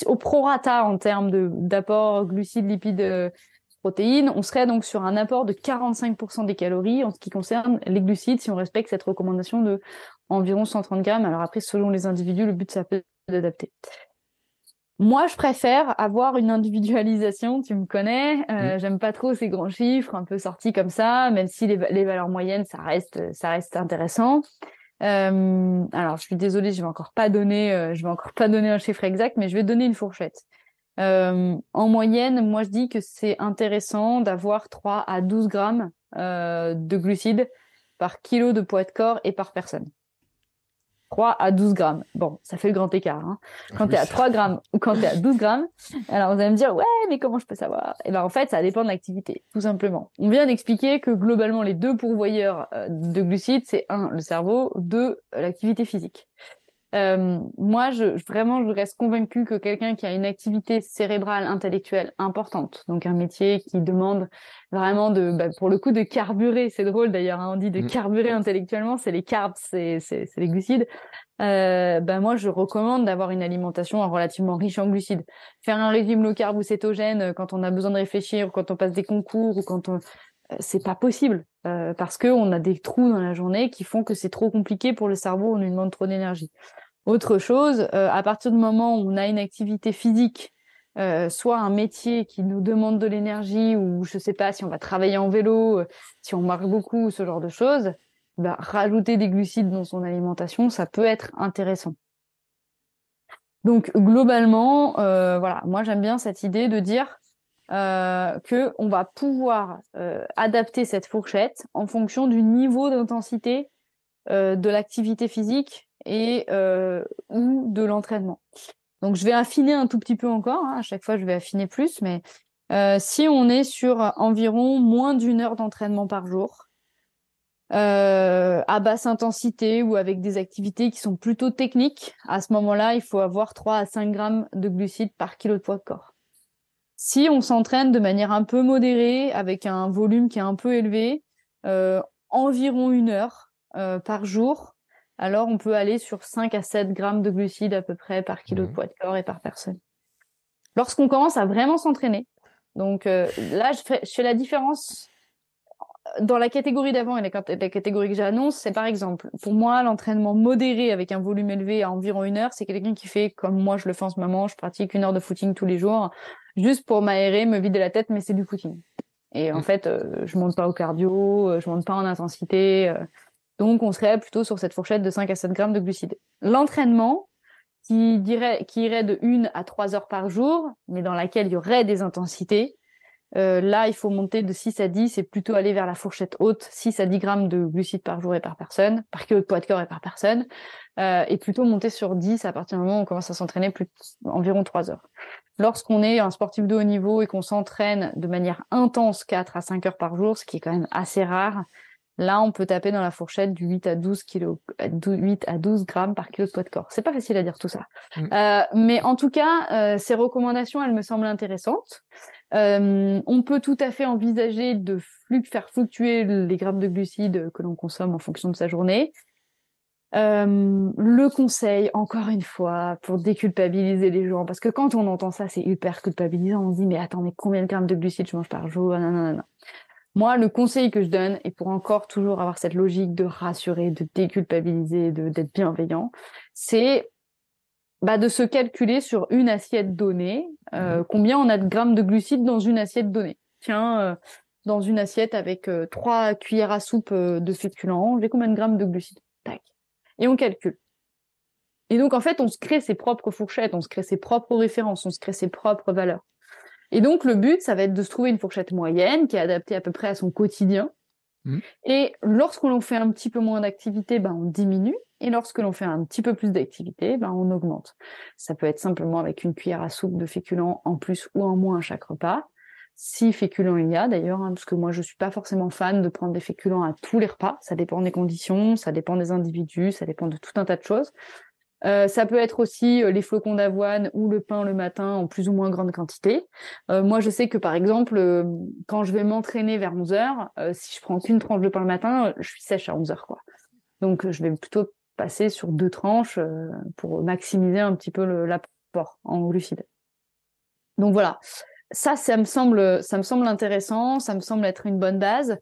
au prorata en termes d'apport glucides, lipides, euh, protéines, on serait donc sur un apport de 45% des calories en ce qui concerne les glucides si on respecte cette recommandation de environ 130 grammes. Alors après, selon les individus, le but ça peut d'adapter. Moi, je préfère avoir une individualisation. Tu me connais. Euh, mmh. J'aime pas trop ces grands chiffres, un peu sortis comme ça, même si les, valeurs moyennes, ça reste intéressant. Euh, alors, je suis désolée, je vais encore pas donner, euh, je vais encore pas donner un chiffre exact, mais je vais donner une fourchette. Euh, en moyenne, moi je dis que c'est intéressant d'avoir 3 à 12 grammes de glucides par kilo de poids de corps et par personne. 3 à 12 grammes. Bon, ça fait le grand écart. Hein. Quand tu es à 3 grammes ou quand tu es à 12 grammes, alors vous allez me dire, ouais, mais comment je peux savoir Eh bien, en fait, ça dépend de l'activité, tout simplement. On vient d'expliquer que globalement, les deux pourvoyeurs euh, de glucides, c'est 1, le cerveau, 2, l'activité physique. Euh, moi, je, vraiment, je reste convaincue que quelqu'un qui a une activité cérébrale, intellectuelle importante, donc un métier qui demande vraiment de, bah, pour le coup, de carburer. C'est drôle d'ailleurs, hein, on dit de mmh. carburer intellectuellement, c'est les carbs, c'est les glucides. Euh, bah, moi, je recommande d'avoir une alimentation relativement riche en glucides. Faire un régime low carb ou cétogène euh, quand on a besoin de réfléchir, quand on passe des concours, ou quand on, euh, c'est pas possible euh, parce que on a des trous dans la journée qui font que c'est trop compliqué pour le cerveau, on lui demande trop d'énergie. Autre chose, euh, à partir du moment où on a une activité physique, soit un métier qui nous demande de l'énergie ou je sais pas si on va travailler en vélo, si on marche beaucoup, ce genre de choses, bah, rajouter des glucides dans son alimentation, ça peut être intéressant. Donc globalement, voilà, moi j'aime bien cette idée de dire qu'on euh, que on va pouvoir euh, adapter cette fourchette en fonction du niveau d'intensité euh, de l'activité physique et ou de l'entraînement. Donc je vais affiner un tout petit peu encore. Hein. à chaque fois, je vais affiner plus, mais si on est sur environ moins d'une heure d'entraînement par jour, euh, à basse intensité ou avec des activités qui sont plutôt techniques, à ce moment-là, il faut avoir 3 à 5 grammes de glucides par kilo de poids de corps si on s'entraîne de manière un peu modérée, avec un volume qui est un peu élevé, euh, environ une heure euh, par jour, alors on peut aller sur 5 à 7 grammes de glucides à peu près par kilo de mmh. poids de corps et par personne. Lorsqu'on commence à vraiment s'entraîner, donc euh, là je fais, je fais, la différence dans la catégorie d'avant et la, la, catégorie que j'annonce, c'est par exemple pour moi l'entraînement modéré avec un volume élevé à environ une heure, c'est quelqu'un qui fait comme moi je le fais en ce moment, je pratique une heure de footing tous les jours, juste pour m'aérer, me vider la tête, mais c'est du footing. Et en mm. fait, euh, je monte pas au cardio, euh, je monte pas en intensité. Euh. donc, on serait plutôt sur cette fourchette de 5 à 7 grammes de glucides. L'entraînement, qui, dirait, qui irait de 1 à 3 heures par jour, mais dans laquelle il y aurait des intensités, là, il faut monter de 6 à 10 et plutôt aller vers la fourchette haute, 6 à 10 grammes de glucides par jour et par personne, par kilo de poids de corps et par personne, euh, et plutôt monter sur 10 à partir du moment où on commence à s'entraîner plus environ 3 heures. Lorsqu'on est un sportif de haut niveau et qu'on s'entraîne de manière intense 4 à 5 heures par jour, ce qui est quand même assez rare, là, on peut taper dans la fourchette du 8 à 12, à grammes par kilo de poids de corps. C'est pas facile à dire tout ça. Mm. Euh, mais en tout cas, euh, ces recommandations, elles me semblent intéressantes. Euh, on peut tout à fait envisager de faire fluctuer les grammes de glucides que l'on consomme en fonction de sa journée. Euh, le conseil, encore une fois, pour déculpabiliser les gens, parce que quand on entend ça, c'est hyper culpabilisant. On se dit, mais attendez, combien de grammes de glucides je mange par jour non, non, non, Moi, le conseil que je donne, et pour encore toujours avoir cette logique de rassurer, de déculpabiliser, d'être bienveillant, c'est bah, de se calculer sur une assiette donnée, euh, mhm. combien on a de grammes de glucides dans une assiette donnée. Tiens, euh, dans une assiette avec trois cuillères à soupe de féculents, j'ai combien de grammes de glucides Tac et on calcule. Et donc, en fait, on se crée ses propres fourchettes, on se crée ses propres références, on se crée ses propres valeurs. Et donc, le but, ça va être de se trouver une fourchette moyenne qui est adaptée à peu près à son quotidien. Mmh. Et lorsque l'on fait un petit peu moins d'activité, ben, on diminue. Et lorsque l'on fait un petit peu plus d'activité, ben, on augmente. Ça peut être simplement avec une cuillère à soupe de féculents en plus ou en moins à chaque repas si féculents il y a d'ailleurs, hein, parce que moi je suis pas forcément fan de prendre des féculents à tous les repas. Ça dépend des conditions, ça dépend des individus, ça dépend de tout un tas de choses. Euh, ça peut être aussi euh, les flocons d'avoine ou le pain le matin en plus ou moins grande quantité. Euh, moi, je sais que par exemple, quand je vais m'entraîner vers 11 heures, si je prends qu'une tranche de pain le matin, je suis sèche à 11 heures, quoi. Donc, je vais plutôt passer sur deux tranches pour maximiser un petit peu l'apport en glucides. Donc voilà ça, ça me semble, ça me semble intéressant, ça me semble être une bonne base.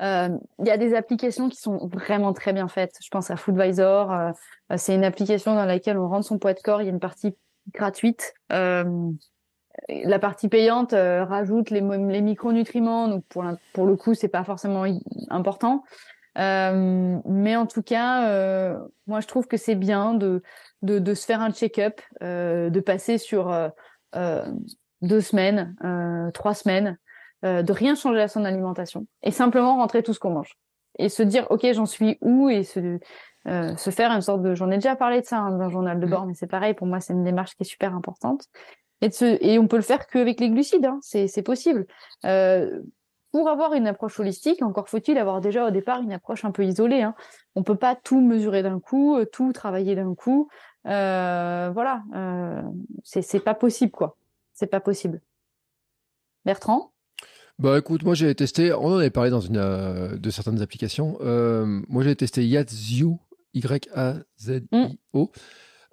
Il euh, y a des applications qui sont vraiment très bien faites. Je pense à Foodvisor. Euh, euh, c'est une application dans laquelle on rentre son poids de corps. Il y a une partie gratuite. Euh, la partie payante rajoute les, micronutriments. Donc pour, pour le coup, c'est pas forcément important. mais en tout cas, moi je trouve que c'est bien de, de, de, se faire un check-up, de passer sur deux semaines, euh, trois semaines, euh, de rien changer à son alimentation et simplement rentrer tout ce qu'on mange et se dire ok j'en suis où et se euh, se faire une sorte de j'en ai déjà parlé de ça hein, dans un journal de mm. bord mais c'est pareil pour moi c'est une démarche qui est super importante et de se, et on peut le faire qu'avec les glucides hein, c'est c'est possible euh, pour avoir une approche holistique, encore faut-il avoir déjà au départ une approche un peu isolée. Hein. On peut pas tout mesurer d'un coup, euh, tout travailler d'un coup. Euh, voilà, c'est c'est pas possible quoi. C'est pas possible. Bertrand bah écoute, moi j'ai testé, on en avait parlé dans une euh, de certaines applications. Euh, moi j'ai testé Yazio, Y-A-Z-I-O. Mm.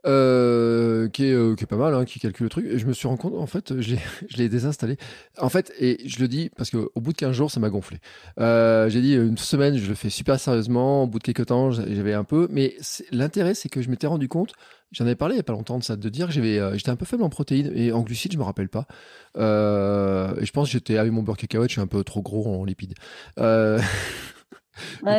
Euh, qui, est, euh, qui, est, pas mal, hein, qui calcule le truc. Et je me suis rendu compte, en fait, je l'ai désinstallé. En fait, et je le dis parce qu'au bout de 15 jours, ça m'a gonflé. Euh, j'ai dit une semaine, je le fais super sérieusement. Au bout de quelques temps, j'avais un peu. Mais l'intérêt, c'est que je m'étais rendu compte J'en avais parlé il n'y a pas longtemps de ça, de dire que j'avais, j'étais un peu faible en protéines et en glucides, je ne me rappelle pas. et je pense que j'étais avec ah mon beurre cacahuète, je suis un peu trop gros en lipides. ouais,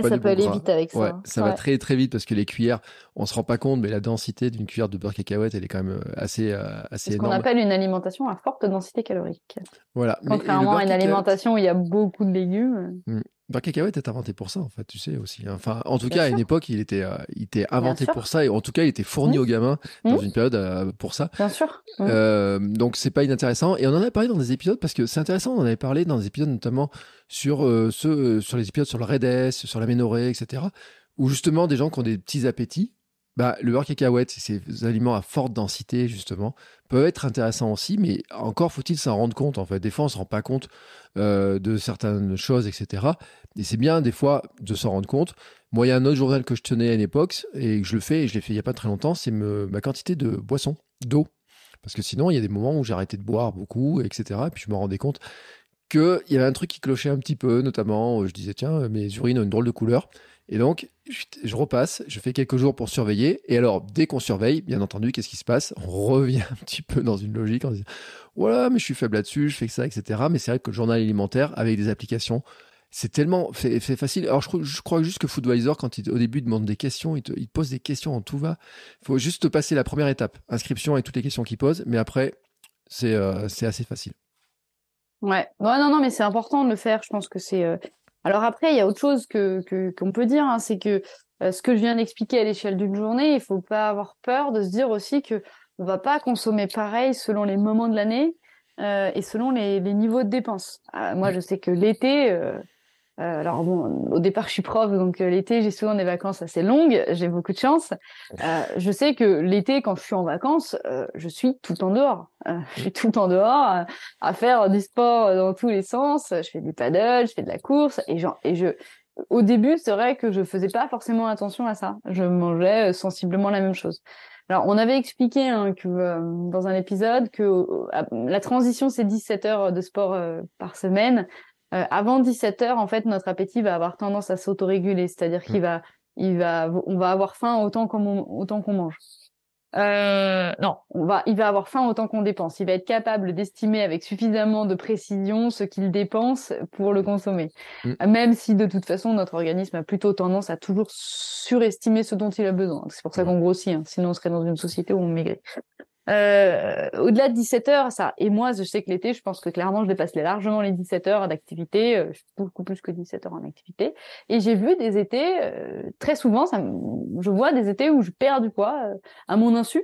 ça peut aller vite avec ça. Ouais, hein. ça va très très vite parce que les cuillères, on se rend pas compte, mais la densité d'une cuillère de beurre cacahuète, elle est quand même euh, assez, euh, assez Ce qu'on appelle une alimentation à forte densité calorique. Voilà. Contrairement à une alimentation où il y a beaucoup de légumes. Mmh. Beurre cacahuète est inventé pour ça, en fait, tu sais aussi. Hein. Enfin, en tout cas, à une époque, il était, euh, était inventé pour ça, et en tout cas, il était fourni mmh. aux gamins dans mmh. une période pour ça. Bien sûr. Donc, ce donc, c'est pas inintéressant. Et on en a parlé dans des épisodes parce que c'est intéressant. On en avait parlé dans des épisodes notamment sur sur les épisodes sur le REDES, sur la ménorée, etc. Où justement, des gens qui ont des petits appétits bah, le beurre cacahuète, ces aliments à forte densité, justement, peuvent être intéressant aussi, mais encore faut-il s'en rendre compte, en fait. Des fois, on ne se rend pas compte euh, de certaines choses, etc. Et c'est bien, des fois, de s'en rendre compte. Moi, il y a un autre journal que je tenais à une époque, et je le fais, et je l'ai fait il n'y a pas très longtemps, c'est ma quantité de boisson, d'eau. Parce que sinon, il y a des moments où j'arrêtais de boire beaucoup, etc. Et puis, je me rendais compte qu'il y avait un truc qui clochait un petit peu, notamment, je disais, tiens, euh, mes urines ont une drôle de couleur. Et donc, je repasse, je fais quelques jours pour surveiller. Et alors, dès qu'on surveille, bien entendu, qu'est-ce qui se passe On revient un petit peu dans une logique en disant voilà, mais je suis faible là-dessus, je fais que ça, etc. Mais c'est vrai que le journal alimentaire avec des applications, c'est tellement fait facile. Alors, je, crois juste que Foodvisor, quand il, au début, demande des questions, il pose des questions en tout va. Il faut juste passer la première étape, inscription et toutes les questions qu'il pose. Mais après, c'est euh, assez facile. Ouais, non, non, mais c'est important de le faire. Je pense que c'est euh, alors après, il y a autre chose que qu'on peut dire, hein, c'est que euh, ce que je viens d'expliquer à l'échelle d'une journée, il faut pas avoir peur de se dire aussi que on va pas consommer pareil selon les moments de l'année euh, et selon les, les, niveaux de dépenses. Ah, moi, mm. je sais que l'été, euh, euh, alors bon, au départ, je suis prof, donc euh, l'été, j'ai souvent des vacances assez longues. J'ai beaucoup de chance. Euh, je sais que l'été, quand je suis en vacances, je suis tout le temps dehors. je suis tout le temps dehors à faire du sport dans tous les sens. Je fais du paddle, je fais de la course et, genre, et je. Au début, c'est vrai que je faisais pas forcément attention à ça. Je mangeais sensiblement la même chose. Alors, on avait expliqué hein, que dans un épisode que la transition c'est 17 heures de sport par semaine. Euh, avant 17 heures, en fait, notre appétit va avoir tendance à s'autoréguler, c'est-à-dire qu'il mm. va, on va avoir faim autant qu'on autant qu'on mange. Euh, non, on va, il va avoir faim autant qu'on dépense. Il va être capable d'estimer avec suffisamment de précision ce qu'il dépense pour le consommer. Mm. Même si de toute façon notre organisme a plutôt tendance à toujours surestimer ce dont il a besoin. C'est pour ça mm. qu'on grossit. Hein. Sinon, on serait dans une société où on maigrit. Euh, au-delà de 17 heures, ça. Et moi, je sais que l'été, je pense que clairement, je dépasse largement les 17 heures d'activité. Euh, beaucoup plus que 17 heures en activité. Et j'ai vu des étés, euh, très souvent, je vois des étés où je perds du poids à mon insu.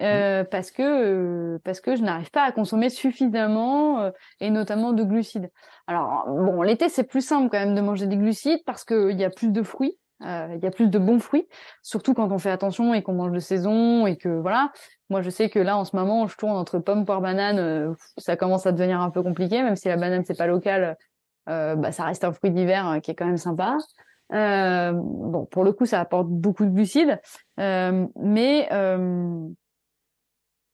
Mmh. parce que parce que je n'arrive pas à consommer suffisamment et notamment de glucides. Alors bon, l'été c'est plus simple quand même de manger des glucides parce qu'il y a plus de fruits, euh, il y a plus de bons fruits, surtout quand on fait attention et qu'on mange de saison et que voilà. Moi, je sais que là, en ce moment, je tourne entre pommes, poire, banane. Euh, ça commence à devenir un peu compliqué, même si la banane c'est pas local, euh, bah, ça reste un fruit d'hiver qui est quand même sympa. bon, pour le coup, ça apporte beaucoup de glucides, mais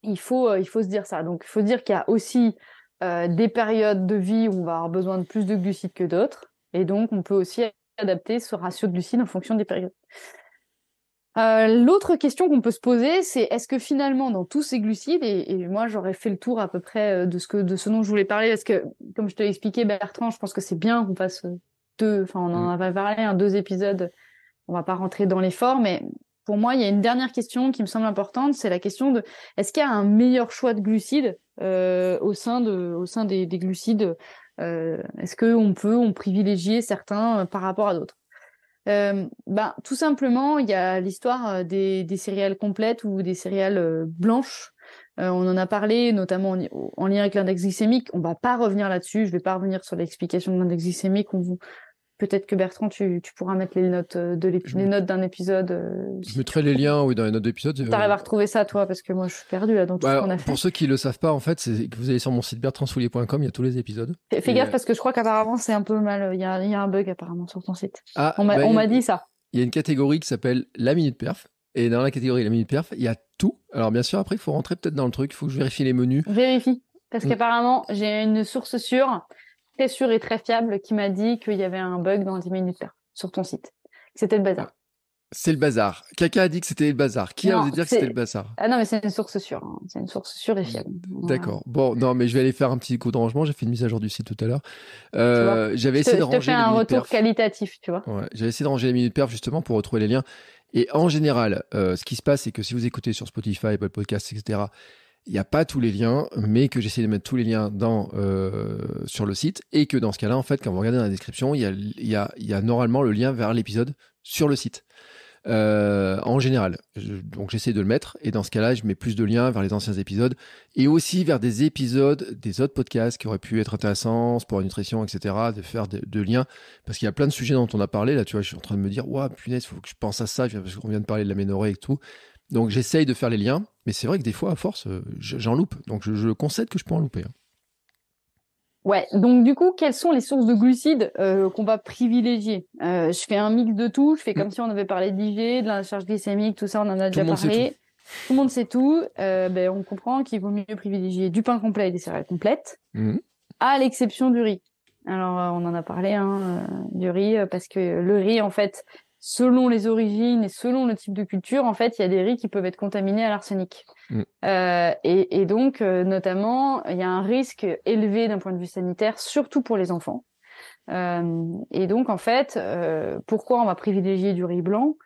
il faut il faut se dire ça. Donc, il faut dire qu'il y a aussi des périodes de vie où on va avoir besoin de plus de glucides que d'autres, et donc on peut aussi adapter ce ratio de glucides en fonction des périodes. Euh, l'autre question qu'on peut se poser, c'est est-ce que finalement, dans tous ces glucides, et, moi j'aurais fait le tour à peu près euh, de ce, que, de ce dont je voulais parler, parce que comme je te l'ai expliqué, Bertrand, je pense que c'est bien qu'on fasse deux, enfin on en mm. a parlé, en hein, deux épisodes, on va pas rentrer dans l'effort, mais pour moi, il y a une dernière question qui me semble importante, c'est la question de est-ce qu'il y a un meilleur choix de glucides euh, au sein, de, au sein des glucides euh, est-ce qu'on peut on privilégier certains euh, par rapport à d'autres euh, ben, tout simplement, il y a l'histoire des, céréales complètes ou des céréales blanches. on en a parlé, notamment en, lien avec l'index glycémique. On va pas revenir là-dessus. Je vais pas revenir sur l'explication de l'index glycémique. vous, peut-être que Bertrand, tu, pourras mettre les notes euh, de les notes d'un épisode. Euh, je mettrai les liens dans les notes d'épisode. Euh, tu à retrouver ça, toi, parce que moi, je suis perdu là dans bah, Pour ceux qui ne le savent pas, en fait, c'est que vous allez sur mon site bertrandsoulier.com, il y a tous les épisodes. Fais, gaffe parce que je crois qu'apparemment, c'est un peu mal. Il y, a, un bug apparemment sur ton site. Ah, on m'a, bah, dit ça. Il y a une catégorie qui s'appelle la minute perf. Et dans la catégorie la minute perf, il y a tout. Alors bien sûr, après, il faut rentrer peut-être dans le truc. Il faut que je vérifie les menus. Vérifie. Parce mm. qu'apparemment, j'ai une source sûre très sûr et très fiable qui m'a dit qu'il y avait un bug dans 10 minutes sur ton site. C'était le bazar. C'est le bazar. Kaka a dit que c'était le bazar. Qui a osé dire que c'était le bazar Ah non, mais c'est une source sûre. Hein. C'est une source sûre et mmh, fiable. D'accord. Bon, non, mais je vais aller faire un petit coup de rangement. J'ai fait une mise à jour du site tout à l'heure. Euh, j'avais essayé de ranger. Je te fais un retour qualitatif, tu vois. Ouais, j'avais essayé de ranger les minutes perf justement pour retrouver les liens. Et en général, euh, ce qui se passe, c'est que si vous écoutez sur Spotify, Apple Podcasts, etc., il n'y a pas tous les liens, mais que j'essaie de mettre tous les liens dans, euh, sur le site et que dans ce cas-là, en fait, quand vous regardez dans la description, il y a, normalement le lien vers l'épisode sur le site. Euh, en général, donc j'essaie de le mettre et dans ce cas-là, je mets plus de liens vers les anciens épisodes et aussi vers des épisodes des autres podcasts qui auraient pu être intéressants, pour et nutrition, etc. De faire de, liens parce qu'il y a plein de sujets dont on a parlé. Là, tu vois, je suis en train de me dire, waouh, punaise, il faut que je pense à ça parce qu'on vient de parler de la ménorée et tout. Donc j'essaye de faire les liens, mais c'est vrai que des fois, à force, euh, j'en loupe. Donc je, concède que je peux en louper. Hein. Ouais, donc du coup, quelles sont les sources de glucides euh, qu'on va privilégier euh, Je fais un mix de tout, je fais comme mm. si on avait parlé d'IG, de la charge glycémique, tout ça, on en a déjà parlé. Tout le monde sait tout. ben, on comprend qu'il vaut mieux privilégier du pain complet et des céréales complètes, mm. à l'exception du riz. Alors, on en a parlé hein, du riz, parce que le riz, en fait, selon les origines et selon le type de culture, en fait, il y a des riz qui peuvent être contaminés à l'arsenic. Mm. Euh, et, donc, euh, notamment, il y a un risque élevé d'un point de vue sanitaire, surtout pour les enfants. Euh, et donc, en fait, pourquoi on va privilégier du riz blanc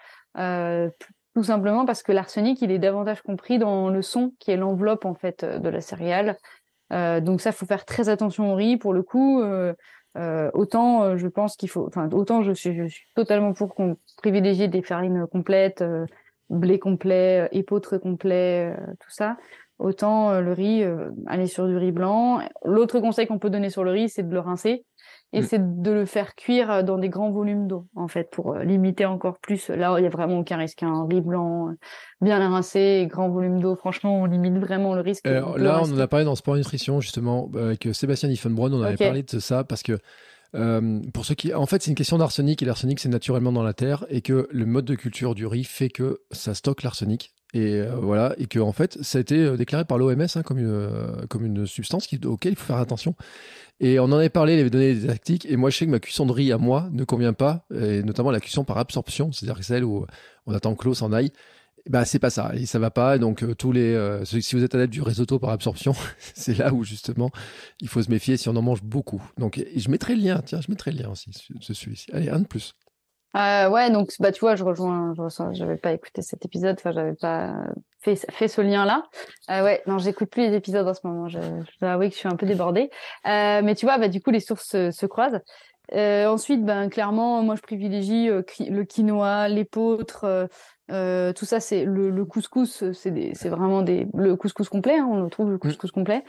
tout simplement parce que l'arsenic, il est davantage compris dans le son qui est l'enveloppe en fait de la céréale. donc ça, faut faire très attention au riz. Pour le coup, euh, autant euh, je pense qu'il faut, enfin autant je suis, je suis totalement pour qu'on privilégie des farines complètes, euh, blé complet, épeautre complet, tout ça. Autant le riz, aller sur du riz blanc. L'autre conseil qu'on peut donner sur le riz, c'est de le rincer et mm. c'est de le faire cuire euh, dans des grands volumes d'eau, en fait, pour euh, limiter encore plus. Euh, là, il n'y a vraiment aucun risque. Un hein. riz blanc, bien rincé, grand volume d'eau, franchement, on limite vraiment le risque. Alors, là, on en a parlé dans Sport Nutrition, justement, avec Sébastien Diffenbronn, on avait parlé de ça, parce que pour ceux qui, en fait, c'est une question d'arsenic et l'arsenic, c'est naturellement dans la terre et que le mode de culture du riz fait que ça stocke l'arsenic. Et voilà, et que en fait, ça a été déclaré par l'OMS hein, comme, une, comme une substance auquel il faut faire attention. Et on en avait parlé, il avait donné des tactiques. Et moi, je sais que ma cuisson de riz à moi ne convient pas, et notamment la cuisson par absorption, c'est-à-dire celle où euh, on attend que l'eau s'en aille. Bah, c'est pas ça, et ça va pas. Donc, euh, tous les, euh, si vous êtes adepte du risotto par absorption, c'est là où justement il faut se méfier si on en mange beaucoup. Donc, je mettrai le lien, tiens, je mettrai le lien aussi, ce celui-ci. Allez, un de plus. Euh, ouais, donc bah tu vois, je rejoins, je j'avais pas écouté cet épisode, enfin j'avais pas fait, fait ce lien-là. Euh, ouais, non, j'écoute plus les épisodes en ce moment. Je, je dois avouer que je suis un peu débordée, euh, mais tu vois, bah du coup les sources se, croisent. Euh, ensuite, ben clairement, moi je privilégie euh, le quinoa, l'épeautre, tout ça c'est le, le couscous, c'est c'est vraiment des le couscous complet, hein, on le trouve le mmh. couscous complet.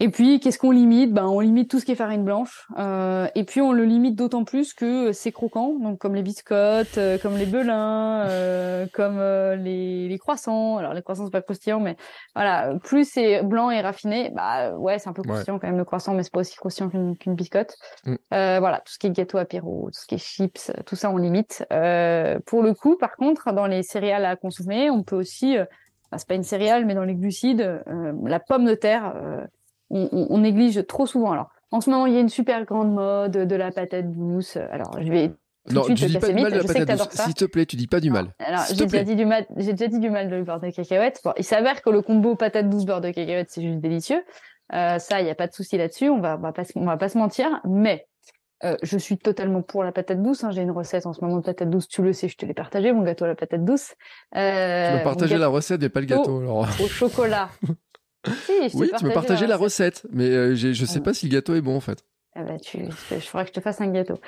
Et puis, qu'est-ce qu'on limite ben, On limite tout ce qui est farine blanche. Euh, et puis, on le limite d'autant plus que euh, c'est croquant, donc comme les biscottes, euh, comme les belins, euh, comme euh, les, les, croissants. Alors, les croissants, c'est pas croustillant, mais voilà. Plus c'est blanc et raffiné, bah ouais, c'est un peu croustillant quand même le croissant, mais c'est pas aussi croustillant qu'une biscotte. Mm. voilà, tout ce qui est gâteau apéro, tout ce qui est chips, tout ça, on limite. pour le coup, par contre, dans les céréales à consommer, on peut aussi... Bah, c'est pas une céréale, mais dans les glucides, la pomme de terre on, néglige trop souvent. Alors, en ce moment, il y a une super grande mode de la patate douce. Alors, je vais non, tu dis pas du mal de la patate douce. S'il te plaît, tu dis pas du mal. Alors, j'ai déjà dit du mal. J'ai déjà du mal de beurre de cacahuète. Bon, il s'avère que le combo patate douce beurre de cacahuète, c'est juste délicieux. Euh, ça, il n'y a pas de souci là-dessus. On va, va pas, se mentir. Mais euh, je suis totalement pour la patate douce. Hein. J'ai une recette en ce moment de patate douce. Tu le sais, je te l'ai partagé. Mon gâteau à la patate douce. Euh, tu m'as euh, la recette, et pas le gâteau. au chocolat oui, tu me partager la, recette, mais euh, je ne sais ah. pas si le gâteau est bon en fait. Ah bah, tu, je faudrait que je te fasse un gâteau.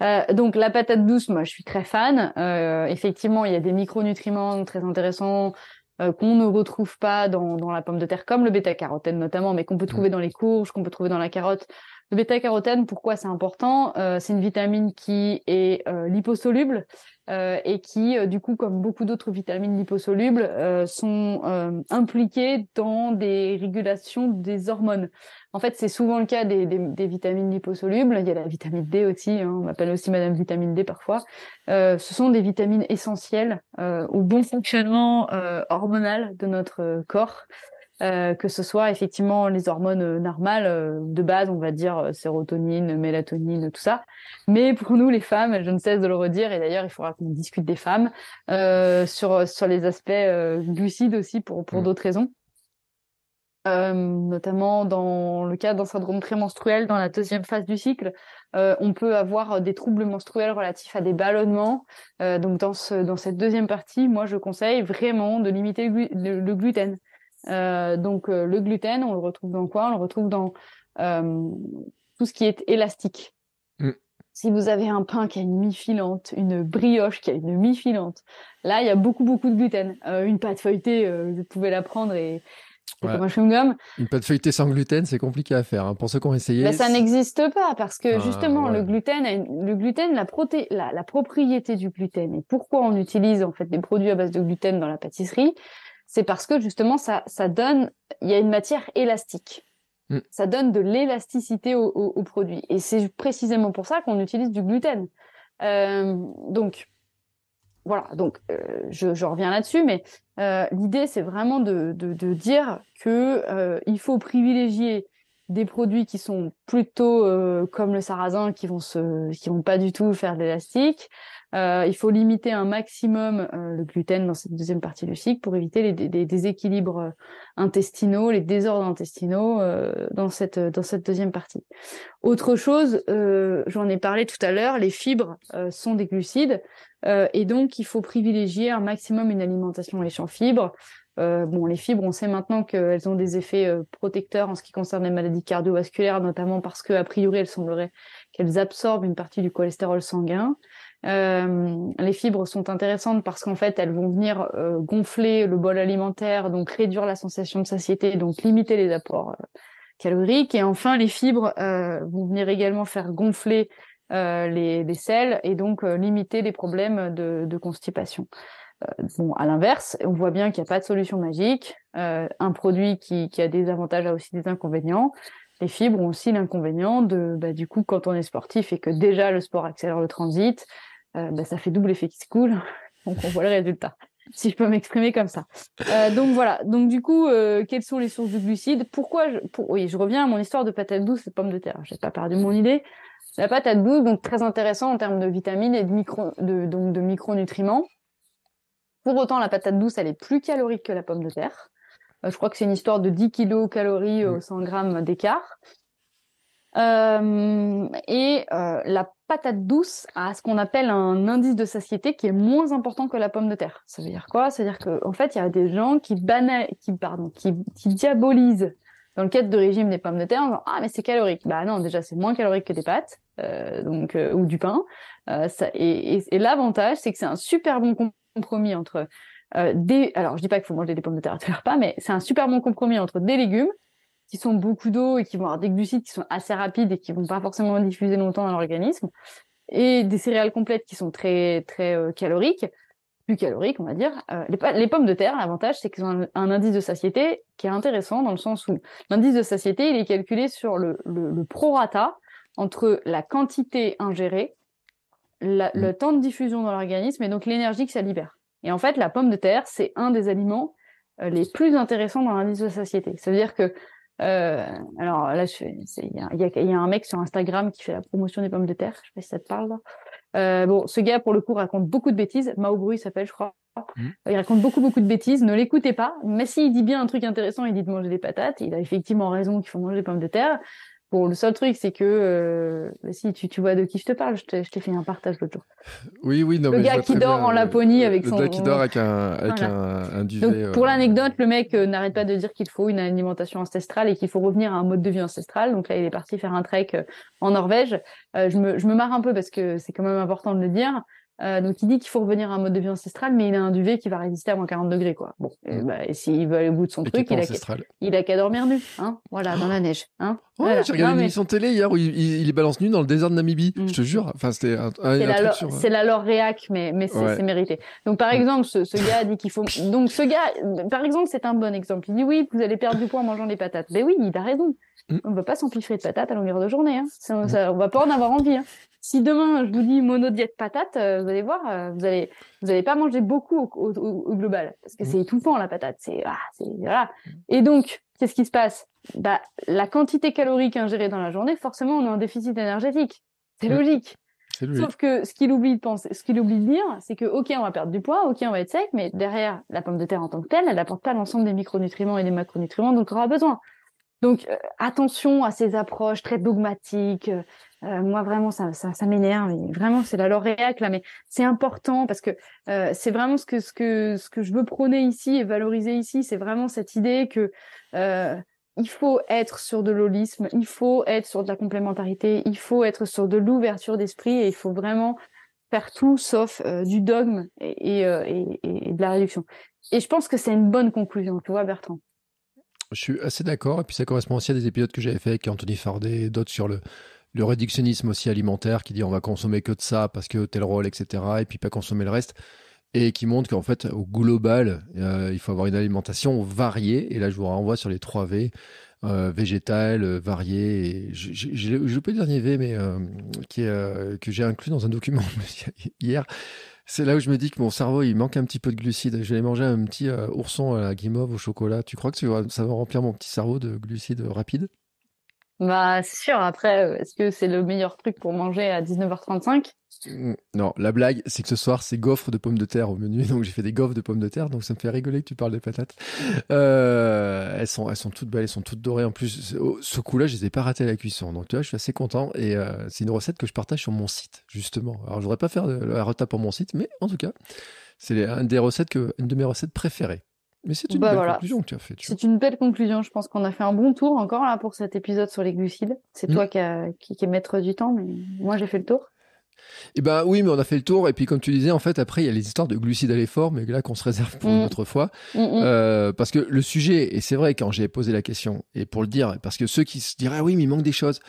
Euh, donc la patate douce, moi je suis très fan. Euh, effectivement, il y a des micronutriments très intéressants euh, qu'on ne retrouve pas dans, dans, la pomme de terre, comme le bêta-carotène notamment, mais qu'on peut trouver mm. dans les courges, qu'on peut trouver dans la carotte. Le bêta-carotène, pourquoi c'est important C'est une vitamine qui est liposoluble, euh, et qui, euh, du coup, comme beaucoup d'autres vitamines liposolubles, euh, sont impliquées dans des régulations des hormones. En fait, c'est souvent le cas des, des, des, vitamines liposolubles. Il y a la vitamine D aussi, hein, on m'appelle aussi Madame Vitamine D parfois. ce sont des vitamines essentielles au bon fonctionnement hormonal de notre corps. Euh, que ce soit effectivement les hormones euh, normales euh, de base, on va dire sérotonine, mélatonine, tout ça. Mais pour nous, les femmes, je ne cesse de le redire, et d'ailleurs, il faudra qu'on discute des femmes euh, sur sur les aspects glucides aussi pour pour mm. d'autres raisons. Euh, notamment dans le cas d'un syndrome prémenstruel dans la deuxième phase du cycle, on peut avoir des troubles menstruels relatifs à des ballonnements. donc dans, dans cette deuxième partie, moi je conseille vraiment de limiter le gluten. Euh, donc euh, le gluten, on le retrouve dans quoi On le retrouve dans euh, tout ce qui est élastique. Mm. Si vous avez un pain qui a une mie filante, une brioche qui a une mie filante, là il y a beaucoup beaucoup de gluten. une pâte feuilletée, vous pouvez la prendre et, Une pâte feuilletée sans gluten, c'est compliqué à faire. Hein. Pour ceux qui ont essayé, bah, ça n'existe pas parce que ah, justement le gluten, le gluten, la, proté... la, propriété du gluten et pourquoi on utilise en fait des produits à base de gluten dans la pâtisserie, c'est parce que justement ça, ça donne, il y a une matière élastique. Mm. Ça donne de l'élasticité au, au, produit. Et c'est précisément pour ça qu'on utilise du gluten. Euh, donc, voilà, donc euh, je, reviens là-dessus, mais euh, l'idée, c'est vraiment de, de, de, dire que il faut privilégier des produits qui sont plutôt comme le sarrasin, qui vont se, qui vont pas du tout faire d'élastique, euh, il faut limiter un maximum euh, le gluten dans cette deuxième partie du cycle pour éviter les, déséquilibres euh, intestinaux, les désordres intestinaux dans, cette, dans cette deuxième partie. Autre chose, j'en ai parlé tout à l'heure, les fibres sont des glucides et donc il faut privilégier un maximum une alimentation riche en fibres. bon, les fibres, on sait maintenant qu'elles ont des effets protecteurs en ce qui concerne les maladies cardiovasculaires, notamment parce que a priori, elles sembleraient qu'elles absorbent une partie du cholestérol sanguin. Euh, les fibres sont intéressantes parce qu'en fait, elles vont venir euh, gonfler le bol alimentaire, donc réduire la sensation de satiété, donc limiter les apports euh, caloriques. Et enfin, les fibres vont venir également faire gonfler les, selles sels et donc limiter les problèmes de, constipation. bon, à l'inverse, on voit bien qu'il n'y a pas de solution magique. un produit qui, qui, a des avantages a aussi des inconvénients les fibres ont aussi l'inconvénient de, bah, du coup, quand on est sportif et que déjà le sport accélère le transit, euh, bah, ça fait double effet qui se coule. Donc on voit le résultat, si je peux m'exprimer comme ça. Euh, donc voilà. Donc du coup, euh, quelles sont les sources de glucides Pourquoi je, Oui, je reviens à mon histoire de patate douce et de pommes de terre. J'ai pas perdu mon idée. La patate douce, donc très intéressant en termes de vitamines et de, micro, de, donc de micronutriments. Pour autant, la patate douce, elle est plus calorique que la pomme de terre. Euh, je crois que c'est une histoire de 10 calories au 100 grammes d'écart. Euh, et euh, la patate douce a ce qu'on appelle un indice de satiété qui est moins important que la pomme de terre. Ça veut dire quoi Ça veut dire qu'en en fait, il y a des gens qui bana... qui pardon, qui, qui diabolisent dans le cadre de régime des pommes de terre en disant ah mais c'est calorique. Bah non, déjà c'est moins calorique que des pâtes, euh, donc euh, ou du pain. Ça, et, et l'avantage, c'est que c'est un super bon compromis entre euh, des, alors, je dis pas qu'il faut manger des pommes de terre à pas, mais c'est un super bon compromis entre des légumes qui sont beaucoup d'eau et qui vont avoir des glucides qui sont assez rapides et qui vont pas forcément diffuser longtemps dans l'organisme, et des céréales complètes qui sont très très euh, caloriques, plus caloriques on va dire. Euh, les, pommes de terre, l'avantage c'est qu'ils ont un, indice de satiété qui est intéressant dans le sens où l'indice de satiété il est calculé sur le, prorata entre la quantité ingérée, le mmh. temps de diffusion dans l'organisme et donc l'énergie que ça libère. Et en fait, la pomme de terre, c'est un des aliments euh, les plus intéressants dans l'indice de satiété. Ça veut dire que euh, alors là, il y a, un mec sur Instagram qui fait la promotion des pommes de terre. Je sais pas si ça te parle. Euh, bon, ce gars pour le coup raconte beaucoup de bêtises. Mao il s'appelle, je crois. Mhm. Il raconte beaucoup beaucoup de bêtises. Ne l'écoutez pas. Mais s'il dit bien un truc intéressant, il dit de manger des patates. Il a effectivement raison qu'il faut manger des pommes de terre. Bon, le seul truc, c'est que euh, bah, si tu, tu, vois de qui je te parle, je t'ai fait un partage l'autre jour. Oui, oui, non, le gars qui dort en euh, Laponie avec son. Le gars qui dort avec un, avec un, duvet, Donc, pour euh, l'anecdote, le mec n'arrête pas de dire qu'il faut une alimentation ancestrale et qu'il faut revenir à un mode de vie ancestral. Donc là, il est parti faire un trek en Norvège. je, me, je me marre un peu parce que c'est quand même important de le dire. donc il dit qu'il faut revenir à un mode de vie ancestral, mais il a un duvet qui va résister à moins 40 degrés, quoi. Bon, et, mm. bah, et s'il veut aller au bout de son truc, il a, il a qu'à dormir nu, hein, voilà, dans la neige, hein. Ouais, voilà. j'ai regardé une émission télé hier où il, il, est balance nu dans le désert de Namibie. Mm. Je te jure. Enfin, c'était euh, C'est la lore réac, mais, mais c'est mérité. Donc, par mm. exemple, ce, ce gars dit qu'il faut. Donc, ce gars, par exemple, c'est un bon exemple. Il dit oui, vous allez perdre du poids en mangeant des patates. Mais ben oui, il a raison. Mm. On ne va pas s'empiffrer de patates à longueur de journée. Hein. Ça, on ne va pas en avoir envie. Hein. Si demain je vous dis monodiète patate, euh, vous allez voir, euh, vous allez vous allez pas manger beaucoup au, global parce que c'est étouffant la patate. C'est ah, voilà. Et donc qu'est-ce qui se passe bah, La quantité calorique ingérée dans la journée, forcément, on est en déficit énergétique. C'est logique. Sauf que ce qu'il oublie de penser, ce qu'il oublie de dire, c'est que ok, on va perdre du poids, ok, on va être sec, mais derrière la pomme de terre en tant que telle, elle n'apporte pas l'ensemble des micronutriments et des macronutriments dont on aura besoin. Donc euh, attention à ces approches très dogmatiques. Euh, euh, moi vraiment ça ça, m'énerve vraiment c'est la lauréate là mais c'est important parce que euh, c'est vraiment ce que ce que ce que je veux prôner ici et valoriser ici c'est vraiment cette idée que euh, il faut être sur de l'holisme il faut être sur de la complémentarité il faut être sur de l'ouverture d'esprit et il faut vraiment faire tout sauf du dogme et, et, et, de la réduction et je pense que c'est une bonne conclusion tu vois Bertrand je suis assez d'accord et puis ça correspond aussi à des épisodes que j'avais fait avec Anthony Fardet et d'autres sur le le réductionnisme aussi alimentaire qui dit on va consommer que de ça parce que tel rôle, etc. Et puis pas consommer le reste. Et qui montre qu'en fait, au global, euh, il faut avoir une alimentation variée. Et là, je vous renvoie sur les 3 V. Euh, végétales euh, varié je je J'ai le dernier V, mais que j'ai inclus dans un document hier. C'est là où je me dis que mon cerveau, il manque un petit peu de glucides. je J'allais manger un petit ourson à la guimauve au chocolat. Tu crois que ça va remplir mon petit cerveau de glucides rapides bah, c'est sûr. Après, est-ce que c'est le meilleur truc pour manger à 19h35 Non, la blague, c'est que ce soir, c'est gaufres de pommes de terre au menu. Donc, j'ai fait des gaufres de pommes de terre. Donc, ça me fait rigoler que tu parles des patates. Euh, elles, sont, elles sont toutes belles, elles sont toutes dorées. En plus, ce oh, coup-là, je les ai pas ratées à la cuisson. Donc, tu vois, je suis assez content. Et euh, c'est une recette que je partage sur mon site, justement. Alors, je voudrais pas faire la retape pour mon site, mais en tout cas, c'est une des recettes que, une de mes recettes préférées. Mais c'est une bah, belle conclusion que tu as C'est une belle conclusion. Je pense qu'on a fait un bon tour encore là pour cet épisode sur les glucides. C'est mm. toi qui, es maître du temps, mais moi j'ai fait le tour. Eh ben oui, mais on a fait le tour. Et puis, comme tu disais, en fait, après, il y a les histoires de glucides à l'effort, mais là, qu'on se réserve pour une mm. autre fois. Mm, euh, parce que le sujet, et c'est vrai, quand j'ai posé la question, et pour le dire, parce que ceux qui se diraient, ah oui, mais il manque des choses.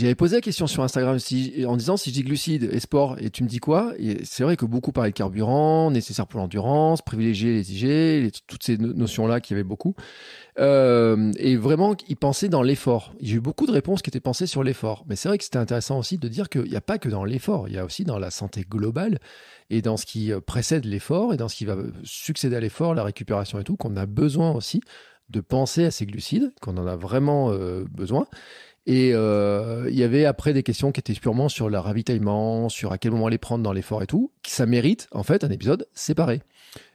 J'avais posé la question sur Instagram en disant si je dis glucides et sport, et tu me dis quoi Et c'est vrai que beaucoup parlaient de carburant, nécessaire pour l'endurance, privilégier les IG, toutes ces notions-là qu'il y avait beaucoup. Euh, et vraiment, ils pensaient dans l'effort. J'ai eu beaucoup de réponses qui étaient pensées sur l'effort. Mais c'est vrai que c'était intéressant aussi de dire qu'il n'y a pas que dans l'effort, il y a aussi dans la santé globale et dans ce qui euh, précède l'effort et dans ce qui va euh, succéder à l'effort, la récupération et tout, qu'on a besoin aussi de penser à ces glucides, qu'on en a vraiment besoin. Et euh, il y avait après des questions qui étaient purement sur le ravitaillement, sur à quel moment les prendre dans l'effort et tout. Ça mérite en fait un épisode séparé.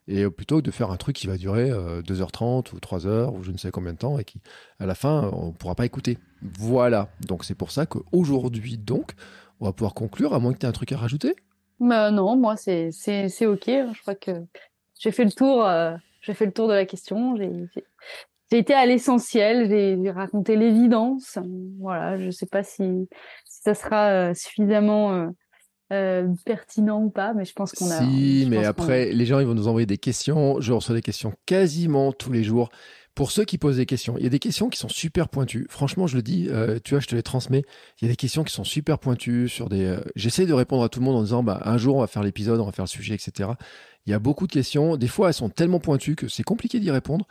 Et euh, plutôt que de faire un truc qui va durer 2h30 euh, ou 3h ou je ne sais combien de temps et qui, à la fin, on ne pourra pas écouter. Voilà. Donc c'est pour ça qu'aujourd'hui, donc, on va pouvoir conclure, à moins que tu aies un truc à rajouter. Bah, non, moi, c'est OK. Je crois que j'ai fait le tour. j'ai fait le tour de la question j'ai été à l'essentiel, j'ai raconté l'évidence. Voilà, je ne sais pas si, ça sera euh, suffisamment euh, euh, pertinent ou pas, mais je pense qu'on a. Si, mais après, les gens ils vont nous envoyer des questions. Je reçois des questions quasiment tous les jours. Pour ceux qui posent des questions, il y a des questions qui sont super pointues. Franchement, je le dis, euh, tu vois, je te les transmets. Il y a des questions qui sont super pointues sur des. Euh, j'essaie de répondre à tout le monde en disant, bah, un jour on va faire l'épisode, on va faire le sujet, etc. Il y a beaucoup de questions. Des fois, elles sont tellement pointues que c'est compliqué d'y répondre